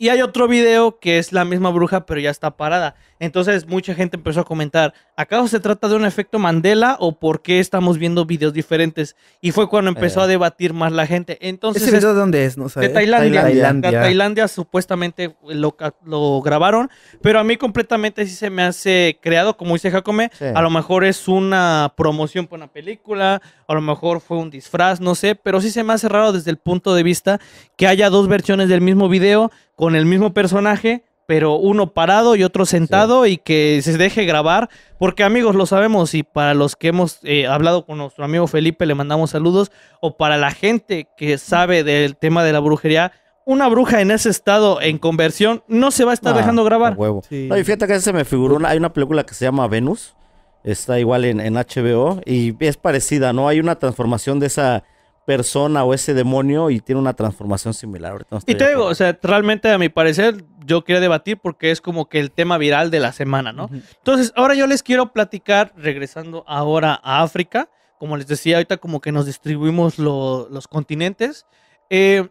Y hay otro video que es la misma bruja, pero ya está parada. Entonces mucha gente empezó a comentar, ¿acaso se trata de un efecto Mandela o por qué estamos viendo videos diferentes? Y fue cuando empezó eh. a debatir más la gente. Entonces, ¿Ese video dónde es? No De Tailandia. De Tailandia supuestamente lo, lo, grabaron, pero a mí completamente sí se me hace creado, como dice Jacome, a lo mejor es una promoción para una película, a lo mejor fue un disfraz, no sé, pero sí se me hace raro desde el punto de vista que haya dos versiones del mismo video con el mismo personaje, pero uno parado y otro sentado y que se deje grabar, porque amigos lo sabemos y para los que hemos eh, hablado con nuestro amigo Felipe le mandamos saludos, o para la gente que sabe del tema de la brujería, una bruja en ese estado en conversión no se va a estar ah, dejando grabar. No, y fíjate que se me figuró, hay una película que se llama Venus, está igual en, en HBO y es parecida, ¿no? Hay una transformación de esa persona o ese demonio y tiene una transformación similar. y te digo, o sea, realmente a mi parecer yo quiero debatir porque es como que el tema viral de la semana, ¿no? Entonces, ahora yo les quiero platicar, regresando ahora a África, como les decía, ahorita como que nos distribuimos los continentes. Eh,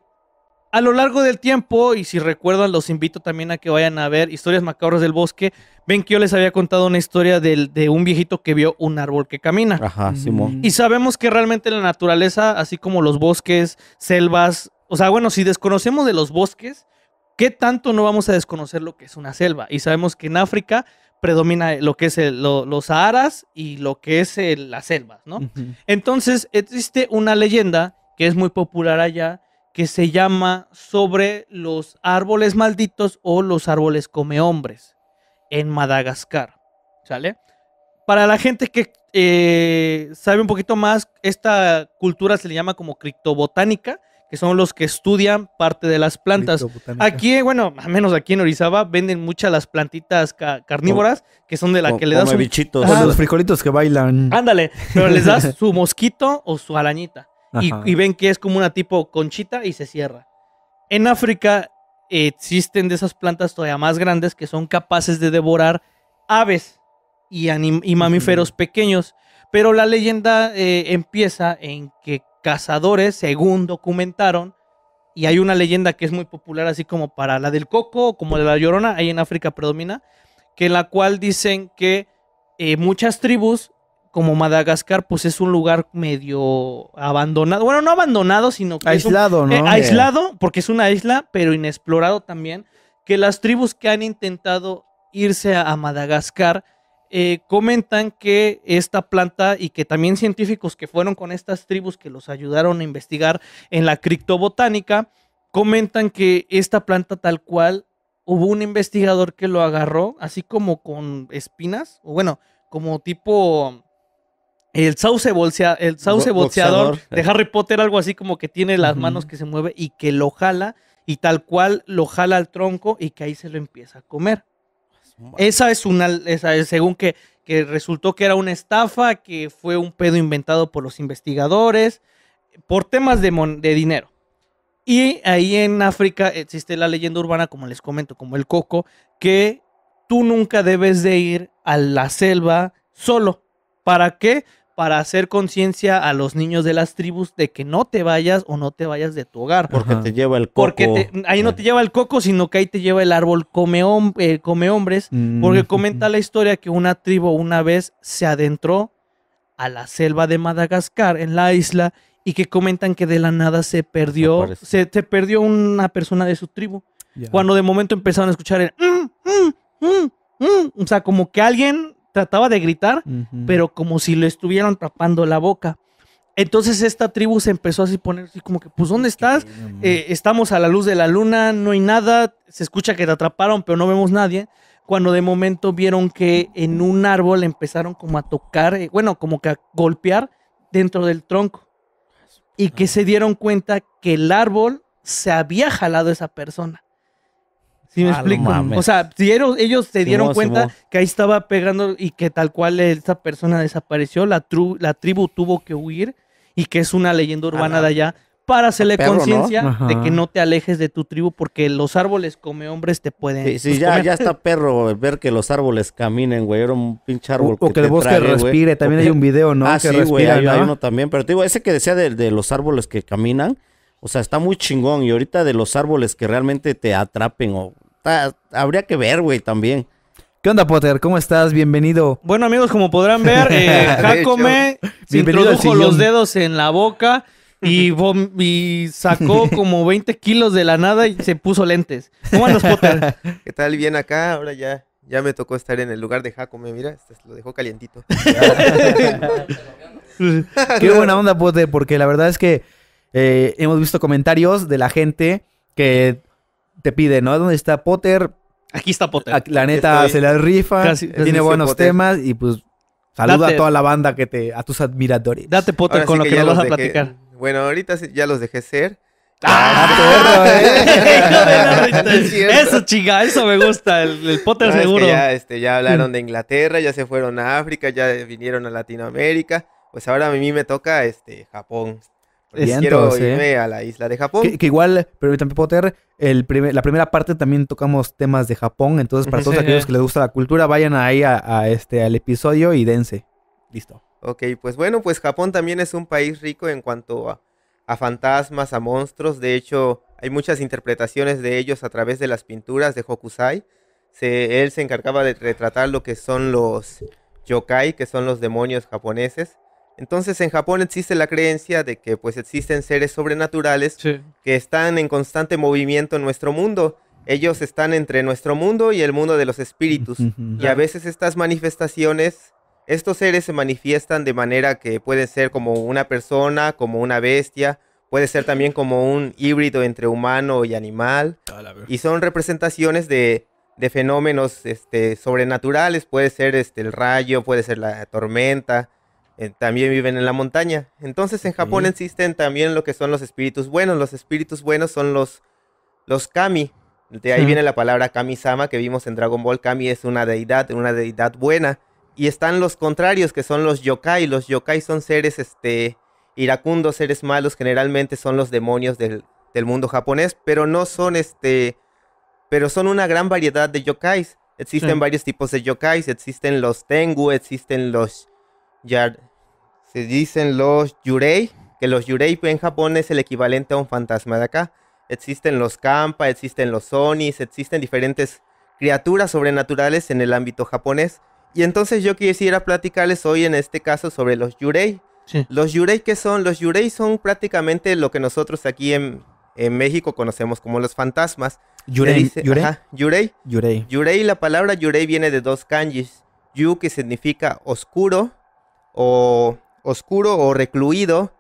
a lo largo del tiempo, y si recuerdan, los invito también a que vayan a ver Historias Macabras del Bosque. Ven que yo les había contado una historia del, de un viejito que vio un árbol que camina. Ajá, mm. Simón. Y sabemos que realmente la naturaleza, así como los bosques, selvas, o sea, bueno, si desconocemos de los bosques, ¿qué tanto no vamos a desconocer lo que es una selva? Y sabemos que en África predomina lo que es los saharas y lo que es las selvas, ¿no? Entonces, existe una leyenda que es muy popular allá que se llama Sobre los árboles malditos o los árboles come hombres en Madagascar. ¿Sale? Para la gente que eh, sabe un poquito más, esta cultura se le llama como criptobotánica, que son los que estudian parte de las plantas. Aquí, bueno, al menos aquí en Orizaba venden muchas las plantitas carnívoras, que son de la que le das... Los bichitos. los frijolitos que bailan. Ándale, pero les das su mosquito o su arañita y, ven que es como una tipo conchita y se cierra. En África existen de esas plantas todavía más grandes que son capaces de devorar aves y, mamíferos pequeños. Pero la leyenda eh, empieza en que cazadores, según documentaron, y hay una leyenda que es muy popular, así como para la del coco, como de la llorona, ahí en África predomina, que la cual dicen que eh, muchas tribus como Madagascar, pues es un lugar medio abandonado. Bueno, no abandonado, sino que aislado, ¿no? Eh, aislado, porque es una isla, pero inexplorado también. Que las tribus que han intentado irse a, Madagascar eh, comentan que esta planta y que también científicos que fueron con estas tribus que los ayudaron a investigar en la criptobotánica comentan que esta planta tal cual hubo un investigador que lo agarró así como con espinas o bueno como tipo el sauce, bolseador el sauce de Harry Potter, algo así como que tiene las manos que se mueve y que lo jala y tal cual lo jala al tronco y que ahí se lo empieza a comer. Esa es una, esa según que, que resultó que era una estafa, que fue un pedo inventado por los investigadores, por temas de, de dinero. Y ahí en África existe la leyenda urbana, como les comento, como el coco, que tú nunca debes de ir a la selva solo. ¿Para qué? para hacer conciencia a los niños de las tribus de que no te vayas o no te vayas de tu hogar. Porque te lleva el coco. Porque ahí no te lleva el coco, sino que ahí te lleva el árbol come, eh, come hombres. Mm. Porque comenta la historia que una tribu una vez se adentró a la selva de Madagascar, en la isla, y que comentan que de la nada se perdió, se, perdió una persona de su tribu. Cuando de momento empezaron a escuchar el... Mm, mm, o sea, como que alguien trataba de gritar, pero como si le estuvieran tapando la boca. Entonces esta tribu se empezó así a poner así como que, pues ¿dónde estás? Eh, estamos a la luz de la luna, no hay nada, se escucha que te atraparon, pero no vemos nadie. Cuando de momento vieron que en un árbol empezaron como a tocar, eh, bueno, como que a golpear dentro del tronco. Y que se dieron cuenta que el árbol se había jalado a esa persona. Si me ah, explico. o sea, si ellos se dieron cuenta que ahí estaba pegando y que tal cual esta persona desapareció, la, tru la tribu tuvo que huir y que es una leyenda urbana de allá para hacerle conciencia de que no te alejes de tu tribu porque los árboles come hombres te pueden. Sí, ya, ya está perro ver que los árboles caminen, güey. Era un pinche árbol. O que, el bosque respire. También hay un video, ¿no? Ah, que sí, güey. Hay, uno también. Pero te digo, ese que decía de los árboles que caminan o sea, está muy chingón. Y ahorita de los árboles que realmente te atrapen o... habría que ver, güey, también. ¿Qué onda, Potter? ¿Cómo estás? Bienvenido. Bueno, amigos, como podrán ver, <laughs> eh, Jacome introdujo los dedos en la boca y, <laughs> sacó como 20 kilos de la nada y se puso lentes. ¿Cómo andas, Potter? <laughs> ¿Qué tal? Bien acá, ahora ya. Ya me tocó estar en el lugar de Jacome, mira, este lo dejó calientito. Qué buena onda, Potter, porque la verdad es que eh, hemos visto comentarios de la gente que te pide, ¿no? ¿Dónde está Potter? Aquí está Potter. Ah, la neta se la rifa, tiene buenos temas y pues saluda a toda la banda que te, a tus admiradores. Date Potter con lo que, nos vas a platicar. Bueno, ahorita ya los dejé ser. ¡Ah! eso, chica, eso me gusta. El, Potter seguro. ya, este, ya hablaron mm. de Inglaterra, ya se fueron a África, ya vinieron a Latinoamérica. Pues ahora a mí me toca este, Japón quiero irme ¿eh? a la isla de Japón. Que, que igual, pero Potter, el la primera parte también tocamos temas de Japón. Entonces, para todos aquellos que les gusta la cultura, vayan ahí a, este, al episodio y dense. Listo. Ok, pues bueno, pues Japón también es un país rico en cuanto a, fantasmas, a monstruos. De hecho, hay muchas interpretaciones de ellos a través de las pinturas de Hokusai. él se encargaba de retratar lo que son los yokai, que son los demonios japoneses. Entonces en Japón existe la creencia de que pues existen seres sobrenaturales que están en constante movimiento en nuestro mundo. Ellos están entre nuestro mundo y el mundo de los espíritus. y a veces estas manifestaciones, estos seres se manifiestan de manera que pueden ser como una persona, como una bestia, puede ser también como un híbrido entre humano y animal. Y son representaciones de, fenómenos este, sobrenaturales. Puede ser este, el rayo, puede ser la tormenta eh, también viven en la montaña. Entonces en Japón existen también lo que son los espíritus buenos. Los espíritus buenos son los, los kami. De ahí viene la palabra kami-sama que vimos en Dragon Ball. Kami es una deidad, una deidad buena. Y están los contrarios que son los yokai. Los yokai son seres este, iracundos, seres malos. Generalmente son los demonios del, mundo japonés, pero no son este... Pero son una gran variedad de yokais. Existen varios tipos de yokais. Existen los tengu, existen los yar, se dicen los yurei, que los yurei en Japón es el equivalente a un fantasma de acá. Existen los kampa, existen los sonis, existen diferentes criaturas sobrenaturales en el ámbito japonés. Y entonces yo quisiera platicarles hoy en este caso sobre los yurei. Los yurei, ¿qué son? Los yurei son prácticamente lo que nosotros aquí en, México conocemos como los fantasmas. yurei? yurei. yurei. Yurei. la palabra yurei viene de dos kanjis. Yu, que significa oscuro, o oscuro o recluido,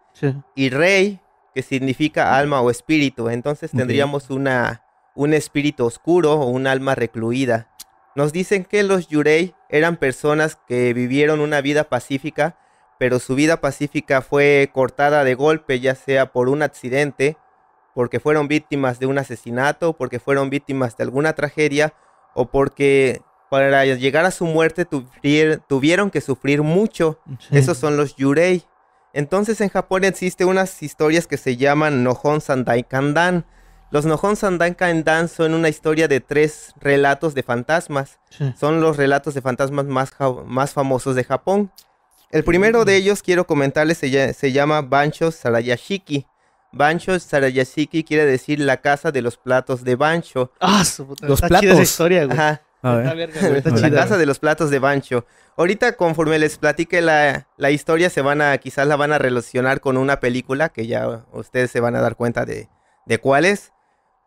y rey, que significa alma o espíritu. Entonces tendríamos una, un espíritu oscuro o un alma recluida. Nos dicen que los Yurei eran personas que vivieron una vida pacífica, pero su vida pacífica fue cortada de golpe, ya sea por un accidente, porque fueron víctimas de un asesinato, porque fueron víctimas de alguna tragedia o porque para llegar a su muerte tuvieron que sufrir mucho. Esos son los Yurei. Entonces en Japón existe unas historias que se llaman Nohon Sandai Kandan. Los Nohon Sandai Kandan son una historia de tres relatos de fantasmas. Son los relatos de fantasmas más, más famosos de Japón. El primero de mm. ellos quiero comentarles se, llama Bancho Sarayashiki. Bancho Sarayashiki quiere decir la casa de los platos de Bancho. Ah, los platos. de historia, güey la casa de los platos de Bancho. Ahorita, conforme les platique la, la, historia, se van a, quizás la van a relacionar con una película que ya ustedes se van a dar cuenta de, de cuál es.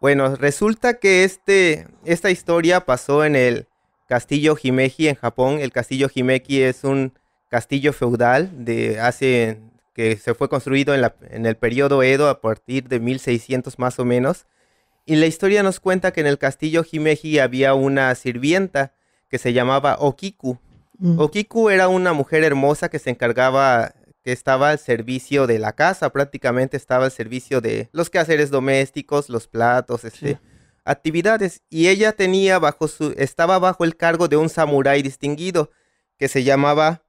Bueno, resulta que este, esta historia pasó en el Castillo Himeji en Japón. El Castillo Himeji es un castillo feudal de hace que se fue construido en, la, en el periodo Edo a partir de 1600 más o menos. Y la historia nos cuenta que en el castillo Himeji había una sirvienta que se llamaba Okiku. Mm. Okiku era una mujer hermosa que se encargaba, que estaba al servicio de la casa, prácticamente estaba al servicio de los quehaceres domésticos, los platos, este, actividades. Y ella tenía bajo su, estaba bajo el cargo de un samurái distinguido que se llamaba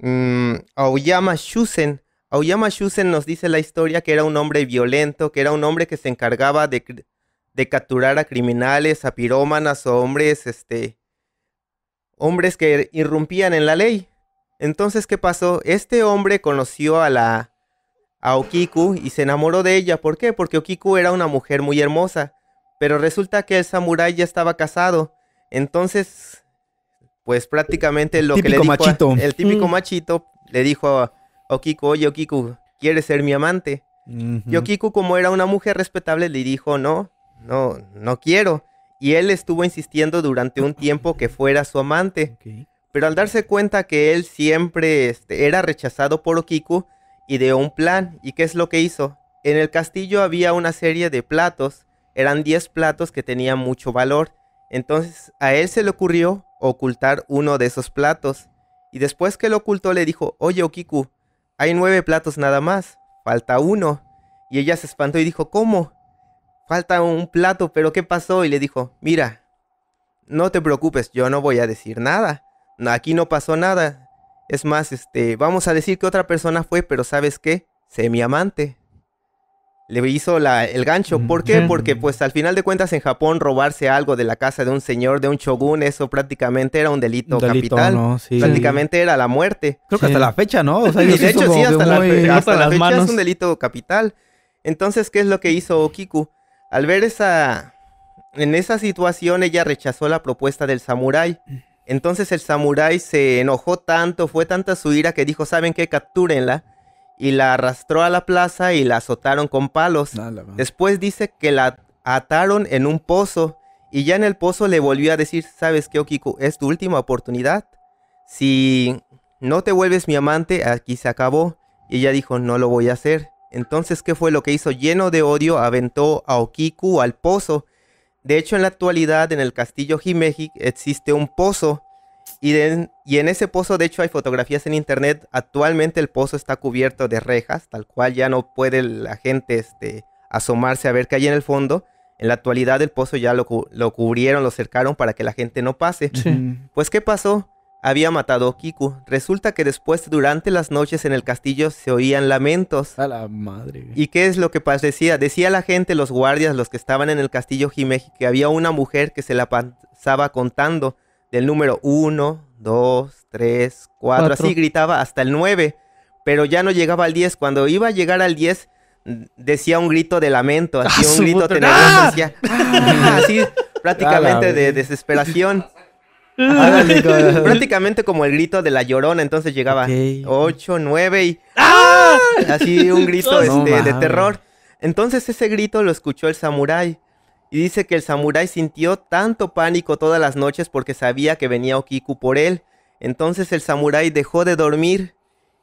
mm, Aoyama Shusen. Aoyama Shusen nos dice la historia que era un hombre violento, que era un hombre que se encargaba de de capturar a criminales, a pirómanas o hombres, este, hombres que irrumpían en la ley. Entonces, ¿qué pasó? Este hombre conoció a la a Okiku y se enamoró de ella. ¿Por qué? Porque Okiku era una mujer muy hermosa. Pero resulta que el samurái ya estaba casado. Entonces, pues prácticamente lo que le dijo el típico mm. machito le dijo a Okiku, oye Okiku, ¿quieres ser mi amante? Y Okiku, como era una mujer respetable, le dijo, no, no, no quiero. Y él estuvo insistiendo durante un tiempo que fuera su amante. Pero al darse cuenta que él siempre este, era rechazado por Okiku, ideó un plan. ¿Y qué es lo que hizo? En el castillo había una serie de platos. Eran 10 platos que tenían mucho valor. Entonces a él se le ocurrió ocultar uno de esos platos. Y después que lo ocultó le dijo, oye Okiku, hay nueve platos nada más, falta uno. Y ella se espantó y dijo, ¿cómo? falta un plato, pero ¿qué pasó? Y le dijo, mira, no te preocupes, yo no voy a decir nada. Aquí no pasó nada. Es más, este, vamos a decir que otra persona fue, pero ¿sabes qué? Sé mi amante. Le hizo la, el gancho. Mm, ¿Por qué? Porque pues al final de cuentas en Japón robarse algo de la casa de un señor, de un shogun, eso prácticamente era un delito, capital. Prácticamente era la muerte. Creo que hasta la fecha, ¿no? <laughs> de hecho sí, hasta, la, fecha es un delito capital. Entonces, ¿qué es lo que hizo Okiku? Al ver esa... En esa situación ella rechazó la propuesta del samurái. Entonces el samurái se enojó tanto, fue tanta su ira que dijo, ¿saben qué? Captúrenla. Y la arrastró a la plaza y la azotaron con palos. Después dice que la ataron en un pozo y ya en el pozo le volvió a decir, ¿sabes qué, Okiku? Es tu última oportunidad. Si no te vuelves mi amante, aquí se acabó. Y ella dijo, no lo voy a hacer. Entonces, ¿qué fue lo que hizo? Lleno de odio, aventó a Okiku al pozo. De hecho, en la actualidad, en el castillo Himeji existe un pozo. Y, en ese pozo, de hecho, hay fotografías en internet. Actualmente el pozo está cubierto de rejas, tal cual ya no puede la gente este, asomarse a ver qué hay en el fondo. En la actualidad el pozo ya lo, cubrieron, lo cercaron para que la gente no pase. Mm. Pues, ¿qué pasó? había matado a Kiku. Resulta que después, durante las noches en el castillo, se oían lamentos. A la madre. ¿Y qué es lo que parecía? Decía la gente, los guardias, los que estaban en el castillo Jimeji, que había una mujer que se la pasaba contando del número 1, 2, 3, 4, así gritaba hasta el 9, pero ya no llegaba al 10. Cuando iba a llegar al 10, mm, decía un grito de lamento, hacía <laughs> un grito ¡Ah! <laughs> así <laughs> prácticamente de desesperación. <laughs> <laughs> Prácticamente como el grito de la llorona, entonces llegaba 8, 9 y ¡Ah! <laughs> así un grito este, de terror. Entonces ese grito lo escuchó el samurái. Y dice que el samurái sintió tanto pánico todas las noches porque sabía que venía Okiku por él. Entonces el samurái dejó de dormir.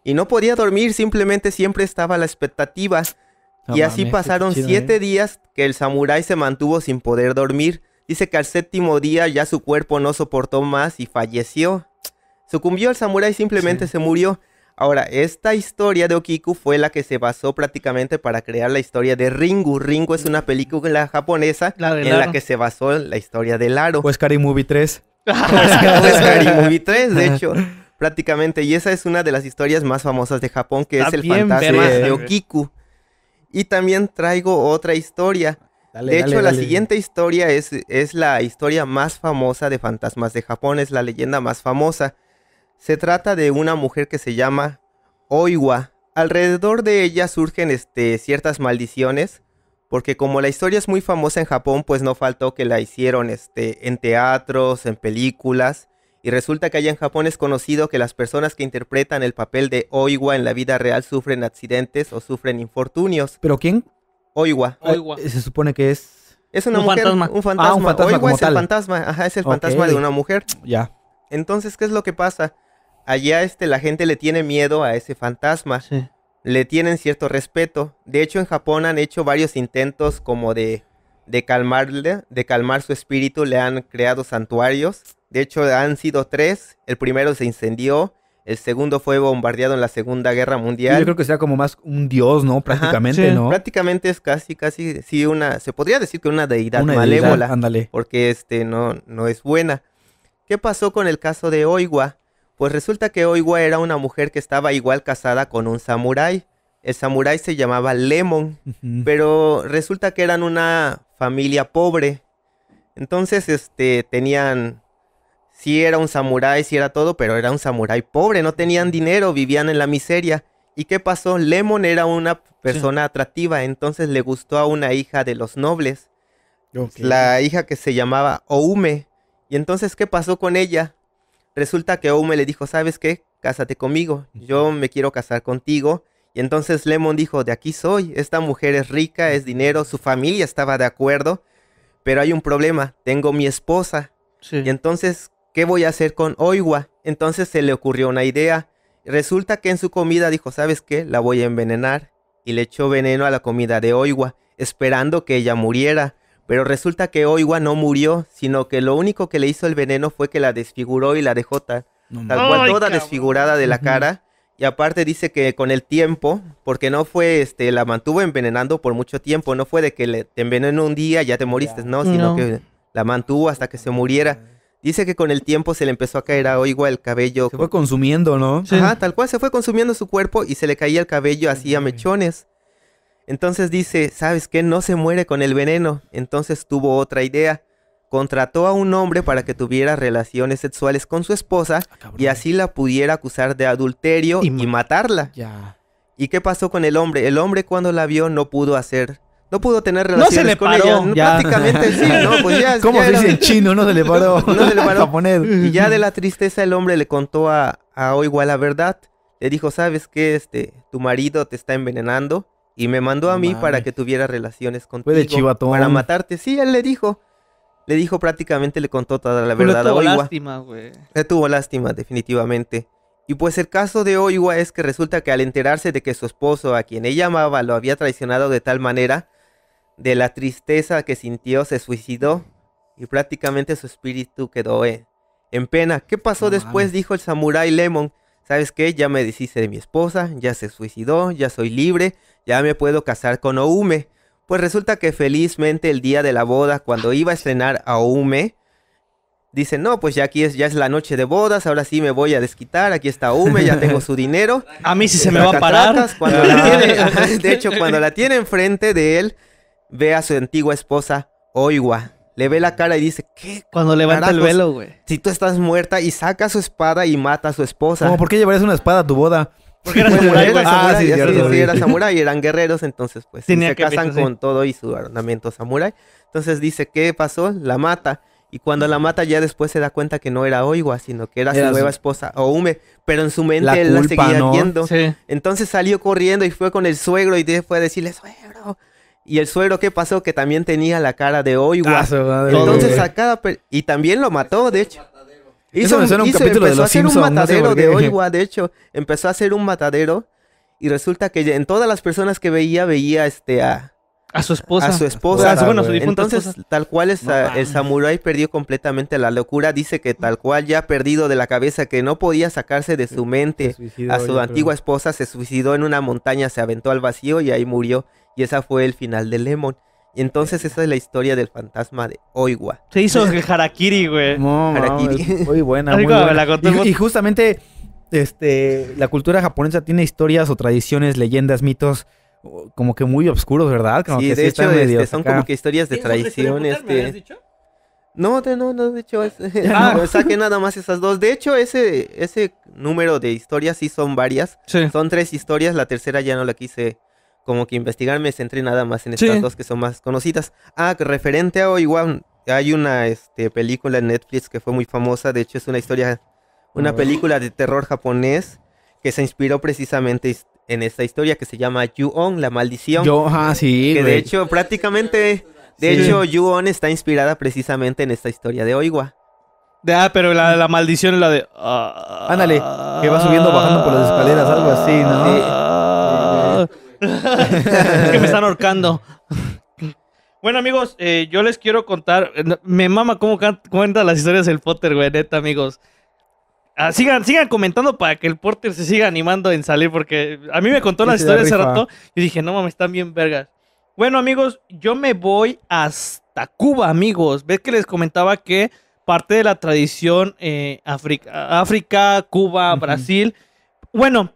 Y no podía dormir, simplemente siempre estaba a la expectativas. y así pasaron siete ¿eh? días que el samurái se mantuvo sin poder dormir. Dice que al séptimo día ya su cuerpo no soportó más y falleció. Sucumbió el samurái, simplemente se murió. Ahora, esta historia de Okiku fue la que se basó prácticamente para crear la historia de Ringu. Ringu es una película japonesa en la que se basó la historia de Laro. Pues Scary Movie 3. Pues <laughs> Scary Movie 3, de hecho. prácticamente. Y esa es una de las historias más famosas de Japón, que es el fantasma de Okiku. Y también traigo otra historia de hecho, la siguiente historia es, es la historia más famosa de fantasmas de Japón, es la leyenda más famosa. Se trata de una mujer que se llama Oiwa. Alrededor de ella surgen este, ciertas maldiciones, porque como la historia es muy famosa en Japón, pues no faltó que la hicieron este, en teatros, en películas, y resulta que allá en Japón es conocido que las personas que interpretan el papel de Oiwa en la vida real sufren accidentes o sufren infortunios. ¿Pero quién? Oiwa. Eh, se supone que es... Es una mujer, fantasma. un fantasma. Ah, Oiwa es el fantasma, ajá, es el fantasma de una mujer. Ya. Entonces, ¿qué es lo que pasa? Allá este, la gente le tiene miedo a ese fantasma. Sí. Le tienen cierto respeto. De hecho, en Japón han hecho varios intentos como de, de calmarle, de calmar su espíritu. Le han creado santuarios. De hecho, han sido tres. El primero se incendió. El segundo fue bombardeado en la Segunda Guerra Mundial. yo creo que sea como más un dios, ¿no? Prácticamente, ¿no? Prácticamente es casi, casi, sí, una, se podría decir que una deidad malévola. ándale. Porque este no, no es buena. ¿Qué pasó con el caso de Oiwa? Pues resulta que Oiwa era una mujer que estaba igual casada con un samurái. El samurái se llamaba Lemon, pero resulta que eran una familia pobre. Entonces, este, tenían si era un samurái, si era todo, pero era un samurái pobre, no tenían dinero, vivían en la miseria. ¿Y qué pasó? Lemon era una persona atractiva, entonces le gustó a una hija de los nobles. La hija que se llamaba Oume. Y entonces, ¿qué pasó con ella? Resulta que Oume le dijo, ¿sabes qué? Cásate conmigo, yo me quiero casar contigo. Y entonces Lemon dijo, de aquí soy, esta mujer es rica, es dinero, su familia estaba de acuerdo, pero hay un problema, tengo mi esposa. Y entonces ¿qué voy a hacer con Oiwa? Entonces se le ocurrió una idea. Resulta que en su comida dijo, ¿sabes qué? La voy a envenenar. Y le echó veneno a la comida de Oiwa, esperando que ella muriera. Pero resulta que Oiwa no murió, sino que lo único que le hizo el veneno fue que la desfiguró y la dejó tal, cual, toda desfigurada de la cara. Y aparte dice que con el tiempo, porque no fue, este, la mantuvo envenenando por mucho tiempo, no fue de que le, te envenenó un día y ya te moriste, no, sino que la mantuvo hasta que se muriera. Dice que con el tiempo se le empezó a caer a oigua el cabello. Se fue consumiendo, ¿no? Ajá, tal cual, se fue consumiendo su cuerpo y se le caía el cabello así a mechones. Entonces dice, ¿sabes qué? No se muere con el veneno. Entonces tuvo otra idea. Contrató a un hombre para que tuviera relaciones sexuales con su esposa ah, y así la pudiera acusar de adulterio y, y matarla. Ya. ¿Y qué pasó con el hombre? El hombre cuando la vio no pudo hacer no pudo tener relaciones no se le con Prácticamente sí, ¿no? Pues ya, ¿Cómo se dice en chino? No se le paró. <laughs> no se le <laughs> paró. Y ya de la tristeza el hombre le contó a, a Oiwa la verdad. Le dijo, ¿sabes qué? Este, tu marido te está envenenando y me mandó a mí para que tuviera relaciones con tu Para matarte. Sí, él le dijo. Le dijo prácticamente, le contó toda la verdad le tuvo lástima, güey. Le tuvo lástima, definitivamente. Y pues el caso de Oiwa es que resulta que al enterarse de que su esposo, a quien ella amaba, lo había traicionado de tal manera de la tristeza que sintió, se suicidó y prácticamente su espíritu quedó eh, en pena. ¿Qué pasó después? Dijo el samurái Lemon. ¿Sabes qué? Ya me deshice de mi esposa, ya se suicidó, ya soy libre, ya me puedo casar con Oume. Pues resulta que felizmente el día de la boda, cuando iba a estrenar a Oume, dice, no, pues ya aquí es, ya es la noche de bodas, ahora sí me voy a desquitar, aquí está Oume, ya tengo su dinero. <laughs> a mí sí se me va a parar. <laughs> <laughs> de hecho, cuando la tiene enfrente de él, ve a su antigua esposa, Oiwa. Le ve la cara y dice, ¿qué? Cuando levanta el velo, güey. Si tú estás muerta y saca su espada y mata a su esposa. ¿Cómo? ¿por qué llevarías una espada a tu boda? Porque era pues, pues, samurai. ah, sí, era eran guerreros, entonces pues se casan con todo y su ornamento samurai. Entonces dice, ¿qué pasó? La mata. Y cuando la mata ya después se da cuenta que no era Oiwa, sino que era, su nueva esposa. esposa, Oume. Pero en su mente la él la seguía viendo. Entonces salió corriendo y fue con el suegro y fue a decirle, suegro, y el suero, ¿qué pasó? Que también tenía la cara de Oiwa. Ah, Entonces a Y también lo mató, de hecho. Hizo, Eso un capítulo empezó de a un matadero de Oiwa, de hecho. Empezó a hacer un matadero. Y resulta que en todas las personas que veía, veía este a... A su esposa. A su esposa. Entonces, tal cual es, ah, el samurái perdió completamente la locura. Dice que tal cual ya perdido de la cabeza, que no podía sacarse de su mente a su antigua esposa, se suicidó en una montaña, se aventó al vacío y ahí murió. Y esa fue el final de Lemon. Y entonces esa es la historia del fantasma de Oiwa. Se hizo el <laughs> Harakiri, güey. harakiri. muy buena, muy y, justamente este, la cultura japonesa tiene historias o tradiciones, leyendas, mitos como que muy oscuros, ¿verdad? sí, de hecho, este, son como que historias de traición. Este... dicho? No, no, no, de dicho saqué <laughs> nada más esas dos. De hecho, ese, ese número de historias sí son varias. Son tres historias, la tercera ya no la quise como que investigarme me centré nada más en estas dos que son más conocidas. Ah, referente a Oiwa hay una este, película en Netflix que fue muy famosa, de hecho es una historia, una película de terror japonés que se inspiró precisamente en esta historia que se llama Yu-On, la maldición. Yo, ah, sí. Que de hecho prácticamente, de hecho Yu-On está inspirada precisamente en esta historia de Oiwa. Ah, pero la, maldición es la de... Ah, Ándale, que va subiendo, bajando por las escaleras, algo así, ¿no? es <laughs> que me están ahorcando. Bueno, amigos, eh, yo les quiero contar. Eh, me mama cómo cuenta las historias del Potter, güey, neta, amigos. Ah, sigan, sigan comentando para que el Potter se siga animando en salir, porque a mí me contó las historias hace rato y dije, no mames, están bien vergas. Bueno, amigos, yo me voy hasta Cuba, amigos. Ves que les comentaba que parte de la tradición eh, África, Cuba, Brasil. Bueno,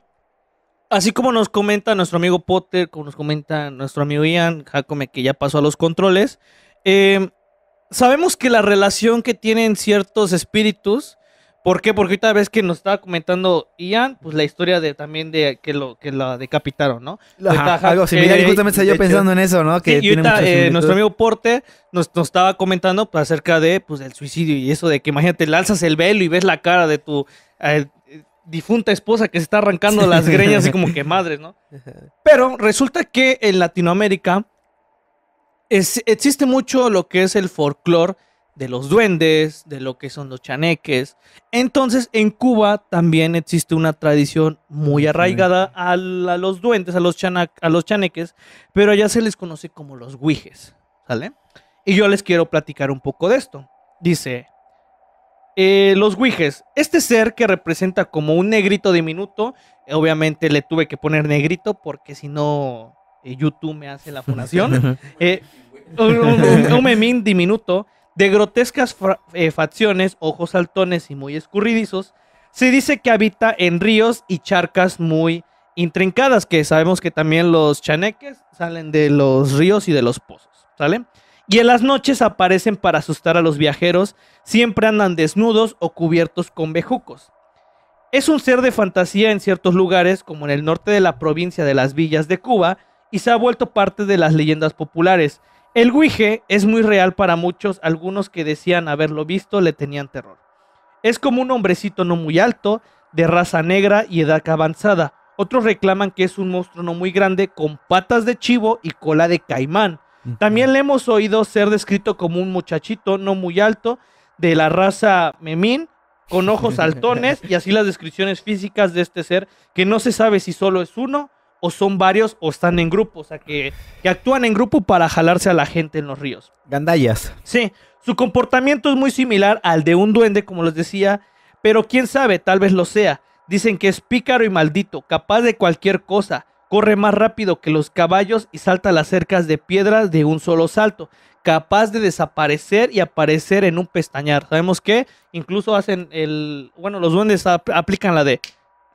Así como nos comenta nuestro amigo Potter, como nos comenta nuestro amigo Ian, Jacome, que ya pasó a los controles, em, sabemos que la relación que tienen ciertos espíritus, ¿por qué? Porque ahorita ves que nos estaba comentando Ian, pues la historia de también de que lo que la decapitaron, ¿no? algo similar, eh, justamente estaba yo pensando en eso, ¿no? y ahorita, eh, nuestro amigo Potter nos, estaba comentando pues, acerca de pues del suicidio y eso de que imagínate, lanzas el velo y ves la cara de tu eh, difunta esposa que se está arrancando las greñas y como que madres, ¿no? <laughs> Pero resulta que en Latinoamérica existe mucho lo que es el folclore de los duendes, de lo que son los chaneques. Entonces, en Cuba también existe una tradición muy arraigada a, los duendes, a los, a los chaneques, pero allá se les conoce como los huijes, ¿sale? Y yo les quiero platicar un poco de esto. Dice, eh, los huijes, este ser que representa como un negrito diminuto, eh, obviamente le tuve que poner negrito porque si no eh, YouTube me hace la fundación. <laughs> un, memín diminuto de grotescas facciones, ojos saltones y muy escurridizos. Se dice que habita en ríos y charcas muy intrincadas, que sabemos que también los chaneques salen de los ríos y de los pozos, ¿sale? y en las noches aparecen para asustar a los viajeros, siempre andan desnudos o cubiertos con bejucos. Es un ser de fantasía en ciertos lugares, como en el norte de la provincia de las Villas de Cuba, y se ha vuelto parte de las leyendas populares. El Guije es muy real para muchos, algunos que decían haberlo visto le tenían terror. Es como un hombrecito no muy alto, de raza negra y edad avanzada. Otros reclaman que es un monstruo no muy grande con patas de chivo y cola de caimán también le hemos oído ser descrito como un muchachito no muy alto, de la raza memín, con ojos <laughs> altones y así las descripciones físicas de este ser, que no se sabe si solo es uno, o son varios, o están en grupo, o sea, que, que actúan en grupo para jalarse a la gente en los ríos. Gandallas. Sí, su comportamiento es muy similar al de un duende, como les decía, pero quién sabe, tal vez lo sea. Dicen que es pícaro y maldito, capaz de cualquier cosa. Corre más rápido que los caballos y salta las cercas de piedras de un solo salto, capaz de desaparecer y aparecer en un pestañar. Sabemos que incluso hacen el. Bueno, los duendes aplican la de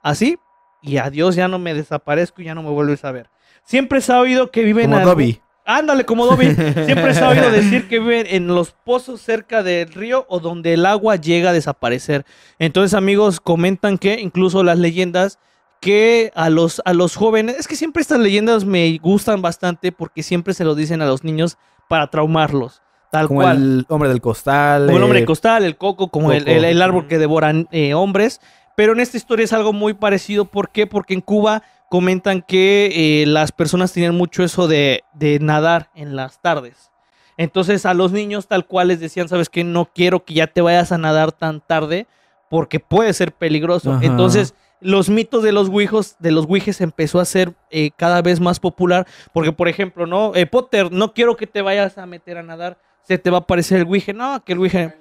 así y adiós, ya no me desaparezco y ya no me vuelves a ver. Siempre se ha oído que viven. Como Dobby. Ándale, como Dobby. <laughs> Siempre se ha oído decir que viven en los pozos cerca del río o donde el agua llega a desaparecer. Entonces, amigos, comentan que incluso las leyendas que a los, a los jóvenes, es que siempre estas leyendas me gustan bastante porque siempre se lo dicen a los niños para traumarlos. Tal como cual. el hombre del costal. Como el hombre eh, del costal, el coco, como El, árbol que devoran eh, hombres. Pero en esta historia es algo muy parecido. ¿Por qué? Porque en Cuba comentan que eh, las personas tienen mucho eso de, de, nadar en las tardes. Entonces a los niños tal cual les decían, sabes que no quiero que ya te vayas a nadar tan tarde porque puede ser peligroso. Entonces los mitos de los Ouijos, de los Ouijes empezó a ser eh, cada vez más popular. Porque, por ejemplo, ¿no? Eh, Potter, no quiero que te vayas a meter a nadar. Se te va a aparecer el Ouije. No, que el Ouije...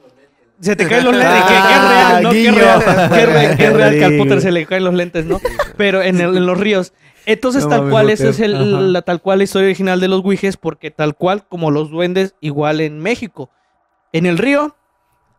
Se te caen los lentes, que, es real, ¿no? real, que, al Potter se le caen los lentes, ¿no? Pero en, los ríos. Entonces, tal cual, esa es la tal cual historia original de los Ouijes, porque tal cual como los duendes, igual en México. En el río,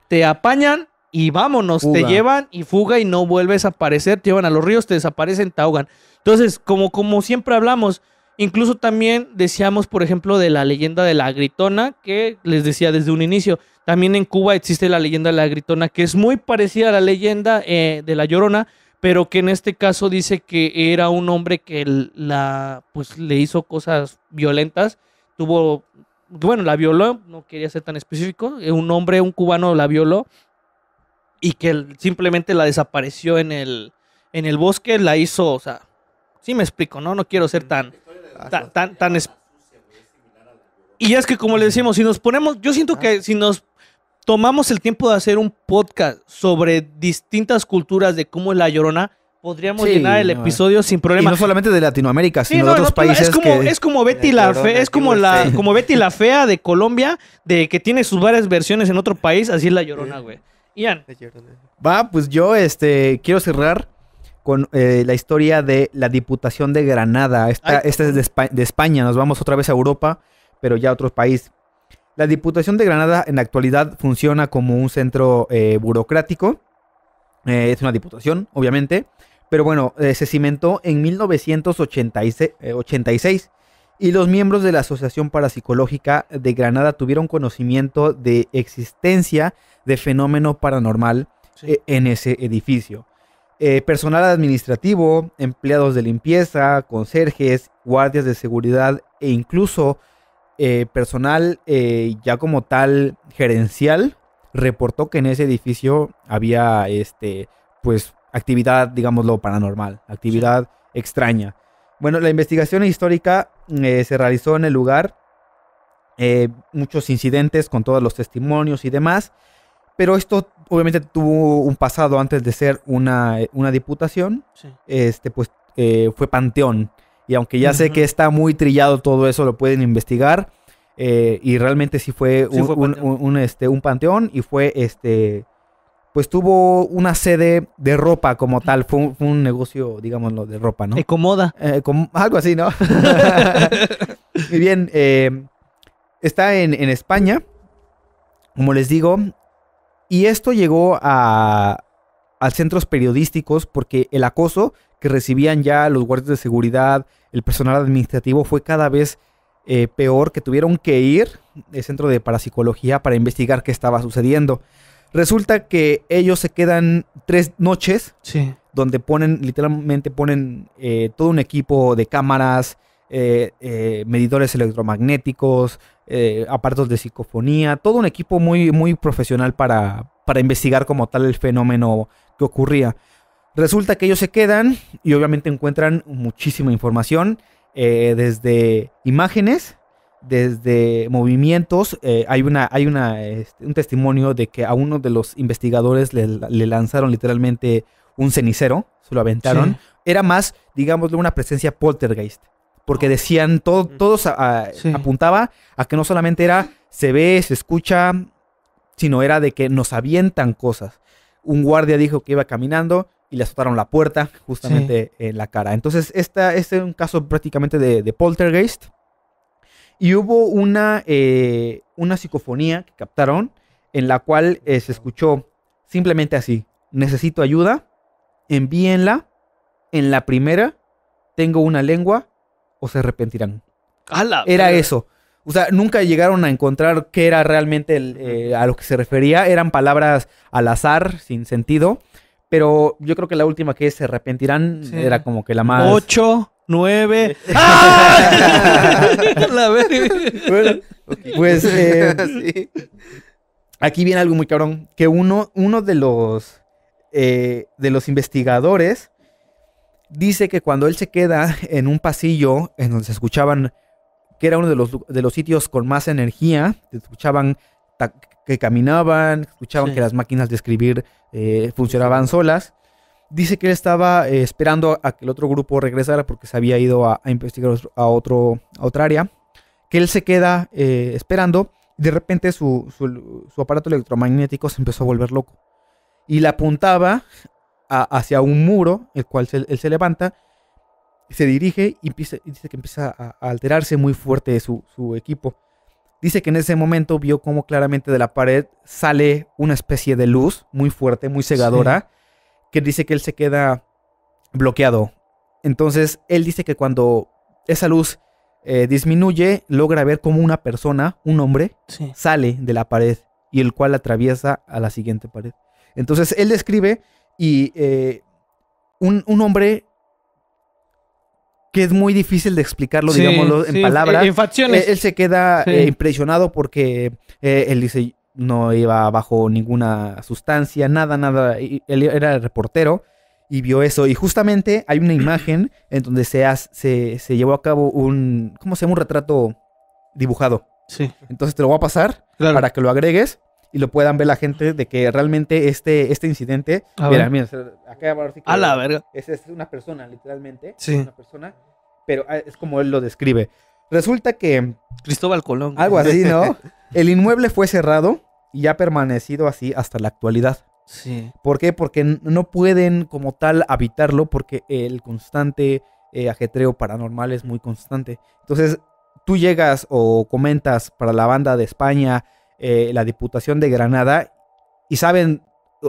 te apañan, y vámonos, te llevan y fuga y no vuelves a aparecer, te llevan a los ríos, te desaparecen, te ahogan. Entonces, como, como siempre hablamos, incluso también decíamos, por ejemplo, de la leyenda de la gritona, que les decía desde un inicio, también en Cuba existe la leyenda de la gritona, que es muy parecida a la leyenda eh, de la llorona, pero que en este caso dice que era un hombre que la, pues, le hizo cosas violentas, tuvo, bueno, la violó, no quería ser tan específico, eh, un hombre, un cubano la violó y que simplemente la desapareció en el, en el bosque, la hizo, o sea, sí me explico, ¿no? No quiero ser tan, tan, tan, Y es que como le decimos, si nos ponemos, yo siento ah. que si nos tomamos el tiempo de hacer un podcast sobre distintas culturas de cómo es la llorona, podríamos llenar el eh. episodio sin problema. Y no solamente de Latinoamérica, sino de otros países. Es como, es como Betty la, es como la, como Betty la fea de Colombia, de que tiene sus varias versiones en otro país, así es la llorona, güey. Ian. Va, pues yo este, quiero cerrar con eh, la historia de la Diputación de Granada. Esta, es de, España, nos vamos otra vez a Europa, pero ya a otro país. La Diputación de Granada en la actualidad funciona como un centro eh, burocrático. Eh, es una diputación, obviamente. Pero bueno, se cimentó en 1986 y los miembros de la Asociación Parapsicológica de Granada tuvieron conocimiento de existencia de fenómeno paranormal eh, en ese edificio. Eh, personal administrativo, empleados de limpieza, conserjes, guardias de seguridad e incluso eh, personal ya como tal gerencial reportó que en ese edificio había este pues actividad digámoslo paranormal, actividad extraña. Bueno, la investigación histórica se realizó en el lugar muchos incidentes con todos los testimonios y demás. Pero esto obviamente tuvo un pasado antes de ser una, una diputación. Este, pues eh, fue Panteón. Y aunque ya sé que está muy trillado todo eso, lo pueden investigar. Eh, y realmente sí fue, un, este, un panteón y fue este pues tuvo una sede de ropa como tal. Fue un, negocio, digámoslo, de ropa, ¿no? Ecomoda. Eh, eh algo así, ¿no? Muy <laughs> bien. está en, en, España. Como les digo, y esto llegó a, a centros periodísticos porque el acoso que recibían ya los guardias de seguridad, el personal administrativo, fue cada vez eh, peor que tuvieron que ir al centro de parapsicología para investigar qué estaba sucediendo. Resulta que ellos se quedan tres noches donde ponen, literalmente ponen eh, todo un equipo de cámaras, eh, eh, medidores electromagnéticos, eh, apartos de psicofonía, todo un equipo muy, muy profesional para, para investigar como tal el fenómeno que ocurría. Resulta que ellos se quedan y obviamente encuentran muchísima información, desde imágenes, desde movimientos. hay una, hay una, este, un testimonio de que a uno de los investigadores le, lanzaron literalmente un cenicero, se lo aventaron. Era más, digámoslo, una presencia poltergeist porque decían, todo, todos apuntaba a que no solamente era se ve, se escucha, sino era de que nos avientan cosas. Un guardia dijo que iba caminando y le azotaron la puerta justamente en eh, la cara. Entonces, esta, este es un caso prácticamente de, poltergeist. Y hubo una, eh, una psicofonía que captaron en la cual eh, se escuchó simplemente así, necesito ayuda, envíenla, en la primera tengo una lengua se arrepentirán. Era eso. O sea, nunca llegaron a encontrar qué era realmente eh, a lo que se refería. Eran palabras al azar, sin sentido. Pero yo creo que la última que es, se arrepentirán era como que la más. Ocho, nueve. ¡Ah! <laughs> <laughs> Pues. Eh, <laughs> Aquí viene algo muy cabrón. Que uno, uno de los. Eh, de los investigadores dice que cuando él se queda en un pasillo en donde se escuchaban, que era uno de los, de los sitios con más energía, escuchaban que caminaban, escuchaban que las máquinas de escribir eh, funcionaban solas. Dice que él estaba eh, esperando a que el otro grupo regresara porque se había ido a, investigar a, otro, a otra área. Que él se queda eh, esperando. De repente su, su, aparato electromagnético se empezó a volver loco. Y le apuntaba hacia un muro, el cual él se levanta, se dirige y dice que empieza a, alterarse muy fuerte su, equipo. Dice que en ese momento vio cómo claramente de la pared sale una especie de luz muy fuerte, muy cegadora, que dice que él se queda bloqueado. Entonces, él dice que cuando esa luz eh, disminuye, logra ver como una persona, un hombre, sale de la pared y el cual atraviesa a la siguiente pared. Entonces, él describe y eh, un, hombre que es muy difícil de explicarlo, en palabras. En Él, se queda eh, impresionado porque eh, él dice no iba bajo ninguna sustancia, nada, nada. él era el reportero y vio eso. Y justamente hay una imagen en donde se, hace, se, llevó a cabo un, ¿cómo se Un retrato dibujado. Sí. Entonces te lo voy a pasar para que lo agregues y lo puedan ver la gente de que realmente este, este incidente. mira, ver. acá A la verga. Es, una persona, literalmente. Sí. Una persona, pero ah, es como él lo describe. Resulta que. Cristóbal Colón. Algo así, ¿no? <laughs> El inmueble fue cerrado y ha permanecido así hasta la actualidad. Sí. ¿Por qué? Porque no pueden como tal habitarlo porque el constante eh, ajetreo paranormal es muy constante. Entonces, tú llegas o comentas para la banda de España, eh, la Diputación de Granada y saben,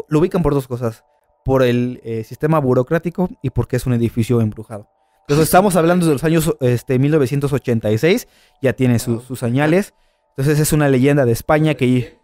lo ubican por dos cosas, por el eh, sistema burocrático y porque es un edificio embrujado. Entonces <laughs> estamos hablando de los años este, 1986, ya tiene sus señales, entonces es una leyenda de España que...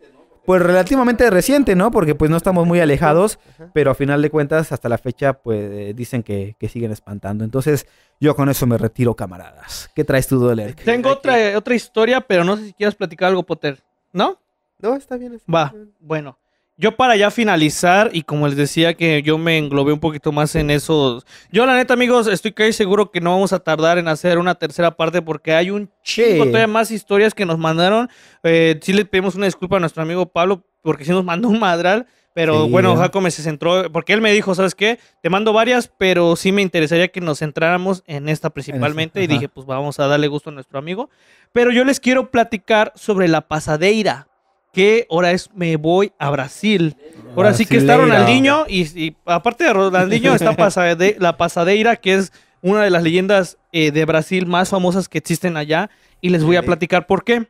Pues relativamente reciente, ¿no? Porque pues no estamos muy alejados, pero a final de cuentas hasta la fecha pues dicen que, siguen espantando. Entonces yo con eso me retiro, camaradas. ¿Qué traes tú, Doler? Tengo otra, otra historia, pero no sé si quieres platicar algo, Potter. ¿No? No, está bien. Va, bueno. Yo para ya finalizar, y como les decía que yo me englobé un poquito más en eso. Yo la neta, amigos, estoy casi seguro que no vamos a tardar en hacer una tercera parte porque hay un chingo todavía más historias que nos mandaron. Eh, sí le pedimos una disculpa a nuestro amigo Pablo porque sí nos mandó un madral. Pero bueno, bueno, me se centró, porque él me dijo, ¿sabes qué? Te mando varias, pero sí me interesaría que nos centráramos en esta principalmente. y dije, pues vamos a darle gusto a nuestro amigo. Pero yo les quiero platicar sobre la pasadeira, que ahora es me voy a Brasil. Ahora sí que está Ronaldinho, y, y aparte de Ronaldinho está <laughs> la pasadeira, que es una de las leyendas eh, de Brasil más famosas que existen allá. Y les voy a platicar por qué.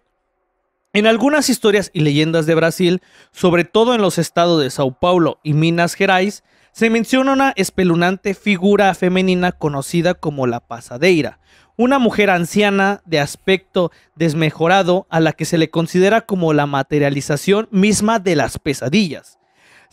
En algunas historias y leyendas de Brasil, sobre todo en los estados de Sao Paulo y Minas Gerais, se menciona una espelunante figura femenina conocida como la Pasadeira, una mujer anciana de aspecto desmejorado a la que se le considera como la materialización misma de las pesadillas.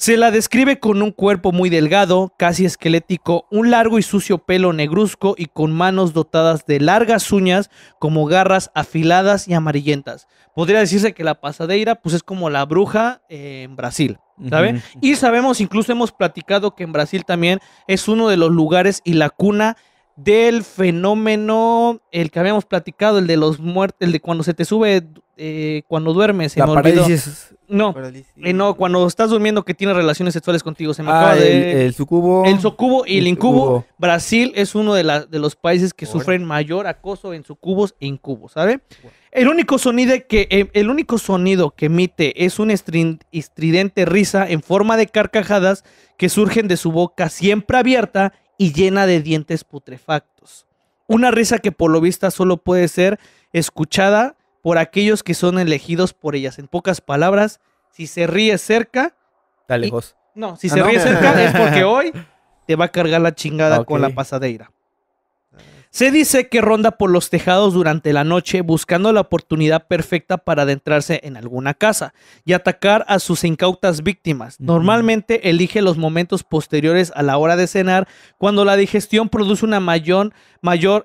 Se la describe con un cuerpo muy delgado, casi esquelético, un largo y sucio pelo negruzco y con manos dotadas de largas uñas como garras afiladas y amarillentas. Podría decirse que la pasadeira pues es como la bruja en Brasil. Y sabemos, incluso hemos platicado que en Brasil también es uno de los lugares y la cuna del fenómeno, el que habíamos platicado, el de los muertos, el de cuando se te sube eh, cuando duermes. la parálisis. Eh, no, cuando estás durmiendo que tienes relaciones sexuales contigo. Se me ah, acaba el, de... el, sucubo. El sucubo y el, incubo. Brasil es uno de, de los países que sufren mayor acoso en sucubos e incubos, ¿sabe? El único sonido que eh, el único sonido que emite es una estridente risa en forma de carcajadas que surgen de su boca siempre abierta y llena de dientes putrefactos. Una risa que por lo vista solo puede ser escuchada por aquellos que son elegidos por ellas. En pocas palabras, si se ríe cerca. Está lejos. no, si ah, se ríe cerca es porque <laughs> hoy te va a cargar la chingada ah, con la pasadeira. Se dice que ronda por los tejados durante la noche buscando la oportunidad perfecta para adentrarse en alguna casa y atacar a sus incautas víctimas. Normalmente elige los momentos posteriores a la hora de cenar cuando la digestión produce una mayor,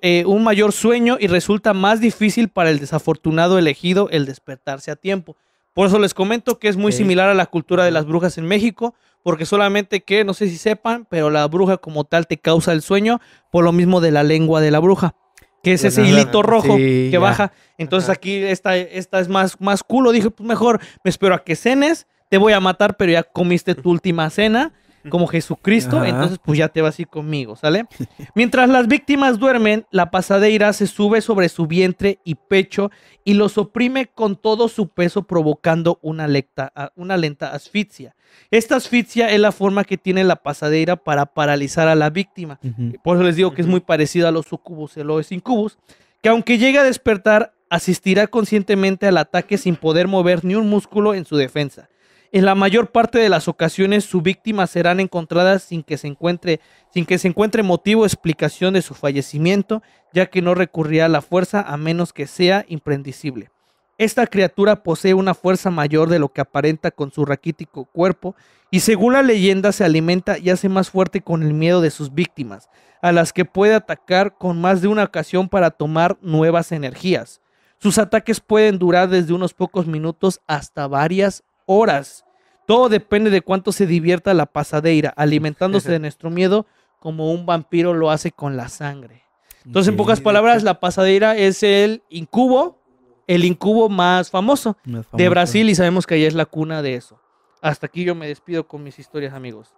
eh, un mayor sueño y resulta más difícil para el desafortunado elegido el despertarse a tiempo. Por eso les comento que es muy similar a la cultura de las brujas en México, porque solamente que, no sé si sepan, pero la bruja como tal te causa el sueño por lo mismo de la lengua de la bruja, que es ese hilito rojo que baja. Entonces aquí esta, esta es más, más culo. Dije, pues mejor me espero a que cenes, te voy a matar, pero ya comiste tu <laughs> última cena como Jesucristo, entonces pues ya te vas a ir conmigo, ¿sale? <laughs> Mientras las víctimas duermen, la pasadeira se sube sobre su vientre y pecho y los oprime con todo su peso provocando una, una lenta asfixia. Esta asfixia es la forma que tiene la pasadeira para paralizar a la víctima. Por eso les digo que es muy parecida a los sucubos y los incubus, que aunque llegue a despertar, asistirá conscientemente al ataque sin poder mover ni un músculo en su defensa. En la mayor parte de las ocasiones sus víctimas serán encontradas sin que se encuentre, sin que se encuentre motivo o explicación de su fallecimiento, ya que no recurrirá a la fuerza a menos que sea impredecible. Esta criatura posee una fuerza mayor de lo que aparenta con su raquítico cuerpo y según la leyenda se alimenta y hace más fuerte con el miedo de sus víctimas, a las que puede atacar con más de una ocasión para tomar nuevas energías. Sus ataques pueden durar desde unos pocos minutos hasta varias horas. Todo depende de cuánto se divierta la pasadeira, alimentándose de nuestro miedo como un vampiro lo hace con la sangre. Entonces, en pocas palabras, la pasadeira es el incubo, el incubo más famoso, de Brasil y sabemos que allá es la cuna de eso. Hasta aquí yo me despido con mis historias, amigos.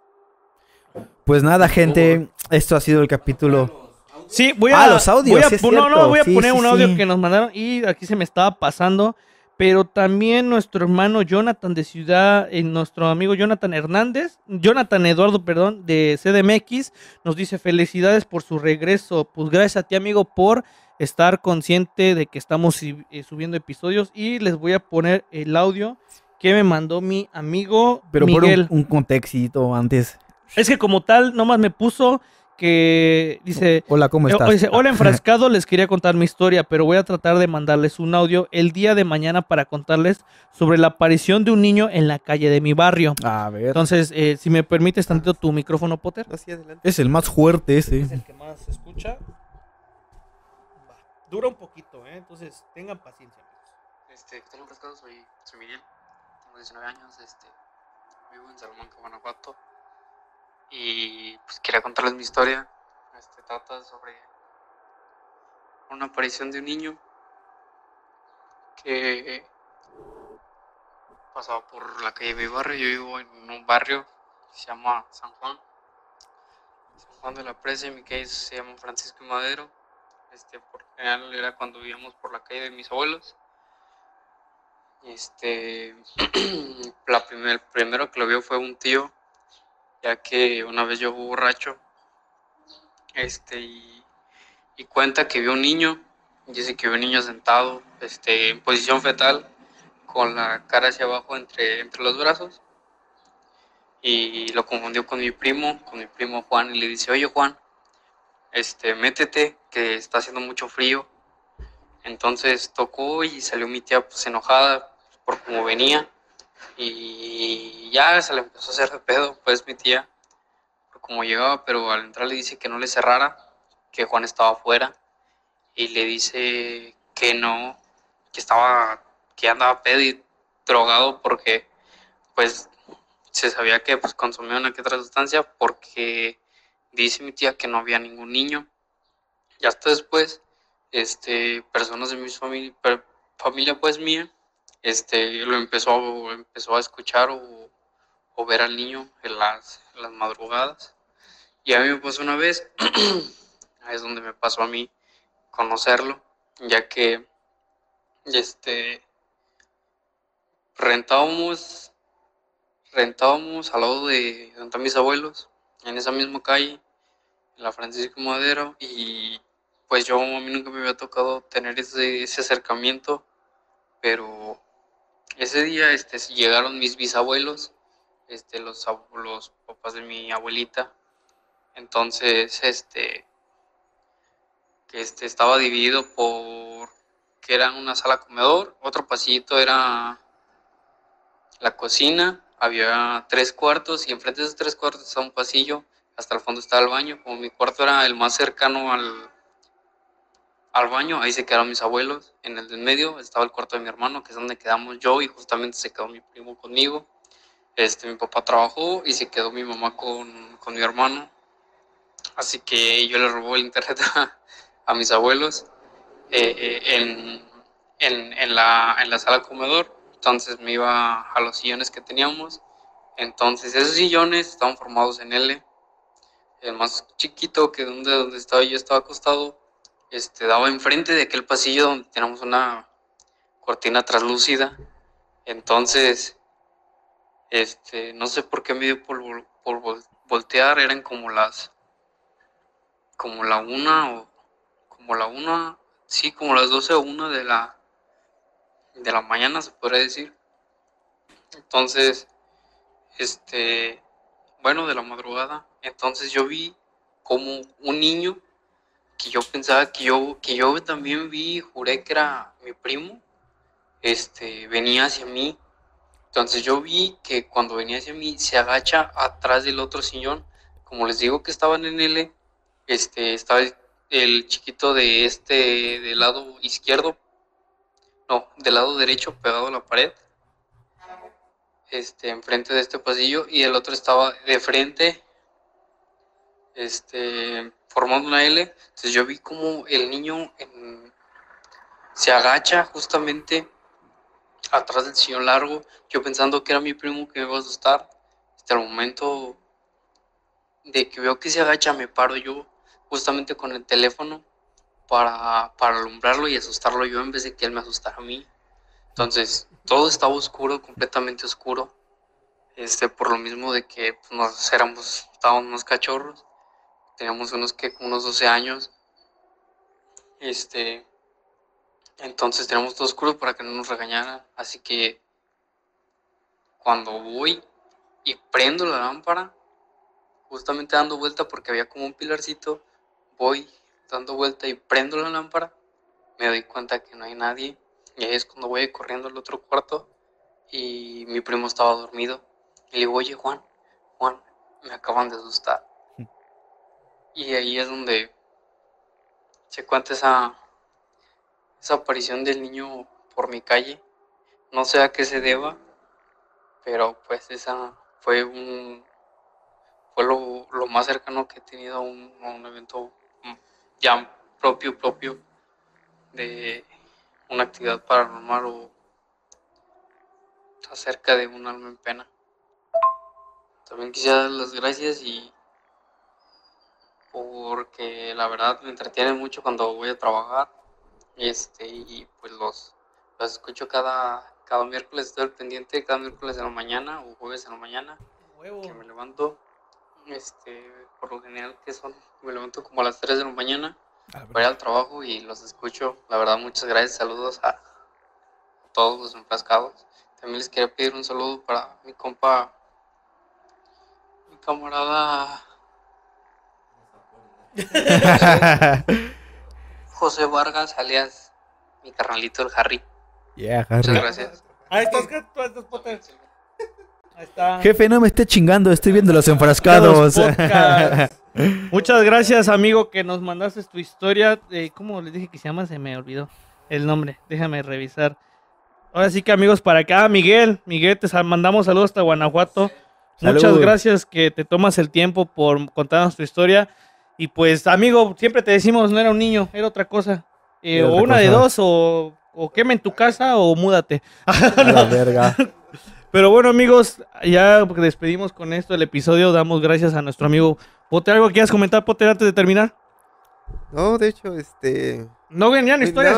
Pues nada, gente, esto ha sido el capítulo. Sí, voy ah, a. los audios. Voy a, poner un audio que nos mandaron y aquí se me estaba pasando pero también nuestro hermano Jonathan de Ciudad, eh, nuestro amigo Jonathan Hernández, Jonathan Eduardo, perdón, de CDMX, nos dice felicidades por su regreso. Pues gracias a ti, amigo, por estar consciente de que estamos eh, subiendo episodios y les voy a poner el audio que me mandó mi amigo pero Miguel. un, un contextito antes. Es que como tal, nomás me puso que dice... Hola, ¿cómo eh, estás? hola, <laughs> enfrascado, les quería contar mi historia, pero voy a tratar de mandarles un audio el día de mañana para contarles sobre la aparición de un niño en la calle de mi barrio. A ver. Entonces, eh, si me permites tantito tu micrófono, Potter. Es el más fuerte ese. Es el que más se escucha. Dura un poquito, ¿eh? Entonces, tengan paciencia. Este, enfrascado? Soy, tengo 19 años, este, vivo en Salamanca, Guanajuato y pues quiero contarles mi historia. Este trata sobre una aparición de un niño que pasaba por la calle de mi barrio. Yo vivo en un barrio que se llama San Juan. San Juan de la Presa y mi calle se llama Francisco Madero. Este, era cuando vivíamos por la calle de mis abuelos. Este, <clears throat> la primer, el primero que lo vio fue un tío ya que una vez yo borracho, este, y, cuenta que vio un niño, dice que vio un niño sentado, este, en posición fetal, con la cara hacia abajo entre, entre los brazos, y lo confundió con mi primo, con mi primo Juan, y le dice, oye Juan, este, métete, que está haciendo mucho frío. Entonces tocó y salió mi tía pues enojada por cómo venía y ya se le empezó a hacer de pedo, pues mi tía, como llegaba, pero al entrar le dice que no le cerrara, que Juan estaba afuera, y le dice que no, que estaba, que andaba pedo y drogado porque, pues, se sabía que pues, consumía una que otra sustancia, porque dice mi tía que no había ningún niño. Y hasta después, este, personas de mi familia pues mía, este, lo empezó, empezó a escuchar o, ver al niño en las, las madrugadas. Y a mí me pasó una vez, <clears throat> es donde me pasó a mí conocerlo, ya que este, rentábamos, rentábamos al lado de donde mis abuelos, en esa misma calle, en la Francisco Madero, y pues yo a mí nunca me había tocado tener ese, ese acercamiento, pero ese día este, llegaron mis bisabuelos, este, los, papás de mi abuelita. Entonces, este, que este, estaba dividido por que era una sala comedor, otro pasillito era la cocina, había tres cuartos y enfrente de esos tres cuartos estaba un pasillo, hasta el fondo estaba el baño, como mi cuarto era el más cercano al, al baño, ahí se quedaron mis abuelos. En el del medio estaba el cuarto de mi hermano, que es donde quedamos yo, y justamente se quedó mi primo conmigo. Este, mi papá trabajó y se quedó mi mamá con, con mi hermano. Así que yo le robó el internet <laughs> a, mis abuelos eh, eh, en, en, en, la, en la sala comedor. Entonces me iba a los sillones que teníamos. Entonces esos sillones estaban formados en L. El más chiquito que donde, donde estaba yo estaba acostado este, daba enfrente de aquel pasillo donde tenemos una cortina traslúcida. Entonces, este, no sé por qué me dio por, voltear, eran como las, como la una o como la una, sí, como las 12 o una de la, de la mañana, se podría decir. Entonces, este, bueno, de la madrugada. Entonces yo vi como un niño que yo pensaba que yo, que yo también vi, juré que era mi primo, este, venía hacia mí. Entonces yo vi que cuando venía hacia mí se agacha atrás del otro sillón. Como les digo que estaban en L, este, estaba el, chiquito de este, del lado izquierdo, no, del lado derecho pegado a la pared, este, enfrente de este pasillo, y el otro estaba de frente este, formando una L. Entonces yo vi como el niño em, se agacha justamente atrás del sillón largo, yo pensando que era mi primo que me iba a asustar. Hasta el momento de que veo que se agacha, me paro yo justamente con el teléfono para, alumbrarlo y asustarlo yo en vez de que él me asustara a mí. Entonces, todo estaba oscuro, completamente oscuro. Este, por lo mismo de que pues, nos éramos, estábamos unos cachorros teníamos unos que unos 12 años. Este, entonces teníamos dos curos para que no nos regañaran. Así que cuando voy y prendo la lámpara, justamente dando vuelta porque había como un pilarcito, voy dando vuelta y prendo la lámpara, me doy cuenta que no hay nadie. Y ahí es cuando voy corriendo al otro cuarto y mi primo estaba dormido. Y le digo, oye Juan, Juan, me acaban de asustar. Y ahí es donde se cuenta esa, aparición del niño por mi calle. No sé a qué se deba, pero pues esa fue un fue lo, más cercano que he tenido a un, a un evento mm, ya propio propio de una actividad paranormal o acerca de un alma en pena. También quisiera dar las gracias y porque la verdad me entretiene mucho cuando voy a trabajar este, y pues los, los escucho cada, cada miércoles, estoy pendiente, cada miércoles en la mañana o jueves en la mañana que me levanto. Este, por lo general que son, me levanto como a las 3 de la mañana voy ah, al trabajo y los escucho. La verdad, muchas gracias. Saludos a todos los enfrascados. También les quería pedir un saludo para mi compa, mi camarada <laughs> José Vargas, alias mi carnalito el Harry. Muchas gracias. Ah, ahí está. Jefe, no me esté chingando, estoy viendo los enfrascados. Muchas gracias, amigo, que nos mandaste tu historia. Eh, ¿Cómo les dije que se llama? Se me olvidó el nombre. Déjame revisar. Ahora sí que, amigos, para acá, Miguel. Miguel, te mandamos saludos hasta Guanajuato. Muchas gracias que te tomas el tiempo por contarnos tu historia. Y pues, amigo, siempre te decimos, no era un niño, era otra cosa. Eh, o una de dos, o, o quema en tu casa o múdate. la verga. <laughs> Pero bueno, amigos, ya despedimos con esto el episodio. Damos gracias a nuestro amigo Potter. ¿Algo quieras comentar, Potter, antes de terminar? No, de hecho, este. No venían historias.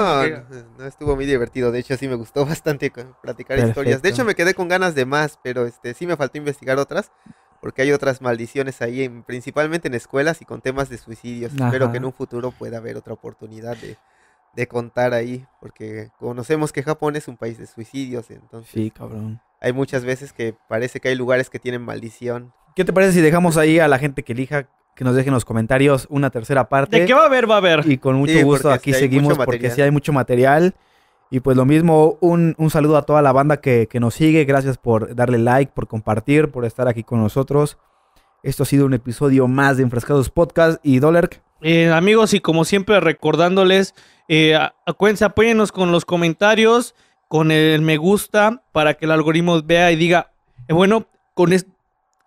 No, estuvo muy divertido. De hecho, sí me gustó <laughs> bastante platicar historias. De hecho, me quedé con ganas de más, pero este sí me faltó investigar otras porque hay otras maldiciones ahí, principalmente en escuelas y con temas de suicidios. Espero que en un futuro pueda haber otra oportunidad de, contar ahí, porque conocemos que Japón es un país de suicidios, entonces... Sí, cabrón. Hay muchas veces que parece que hay lugares que tienen maldición. ¿Qué te parece si dejamos ahí a la gente que elija que nos deje en los comentarios una tercera parte. De qué va a haber, va a haber. Y con mucho gusto aquí seguimos porque si hay mucho material. Y pues lo mismo, un, saludo a toda la banda que, nos sigue. Gracias por darle like, por compartir, por estar aquí con nosotros. Esto ha sido un episodio más de Enfrescados Podcast y Dollar. Eh, amigos, y como siempre, recordándoles, eh, acuérdense, apóyennos con los comentarios, con el me gusta, para que el algoritmo vea y diga, eh, bueno, con, esto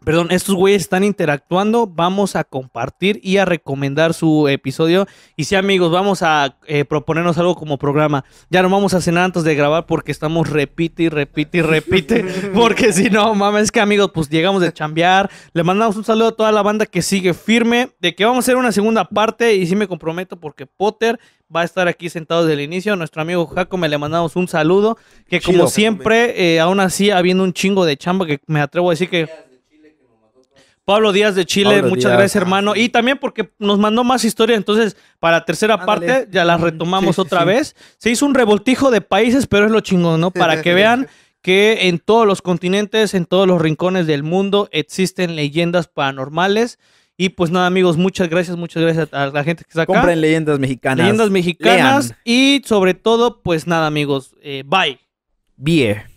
Perdón, estos güeyes están interactuando. Vamos a compartir y a recomendar su episodio. Y sí, amigos, vamos a eh, proponernos algo como programa. Ya no vamos a cenar antes de grabar porque estamos repite y repite y repite. <laughs> porque si no, mames, es que amigos, pues llegamos de chambear. Le mandamos un saludo a toda la banda que sigue firme. De que vamos a hacer una segunda parte. Y sí me comprometo porque Potter va a estar aquí sentado desde el inicio. Nuestro amigo Jaco, me le mandamos un saludo. Que como siempre, eh, aún así, habiendo un chingo de chamba, que me atrevo a decir que Pablo Díaz de Chile, muchas gracias, ah, hermano. Y también porque nos mandó más historia, entonces para la tercera parte ya las retomamos otra vez. Se hizo un revoltijo de países, pero es lo chingón, ¿no? Para que vean que en todos los continentes, en todos los rincones del mundo existen leyendas paranormales. Y pues nada, amigos, muchas gracias, muchas gracias a la gente que está acá. Compren leyendas mexicanas. Leyendas mexicanas. Y sobre todo, pues nada, amigos, eh, bye. Bye.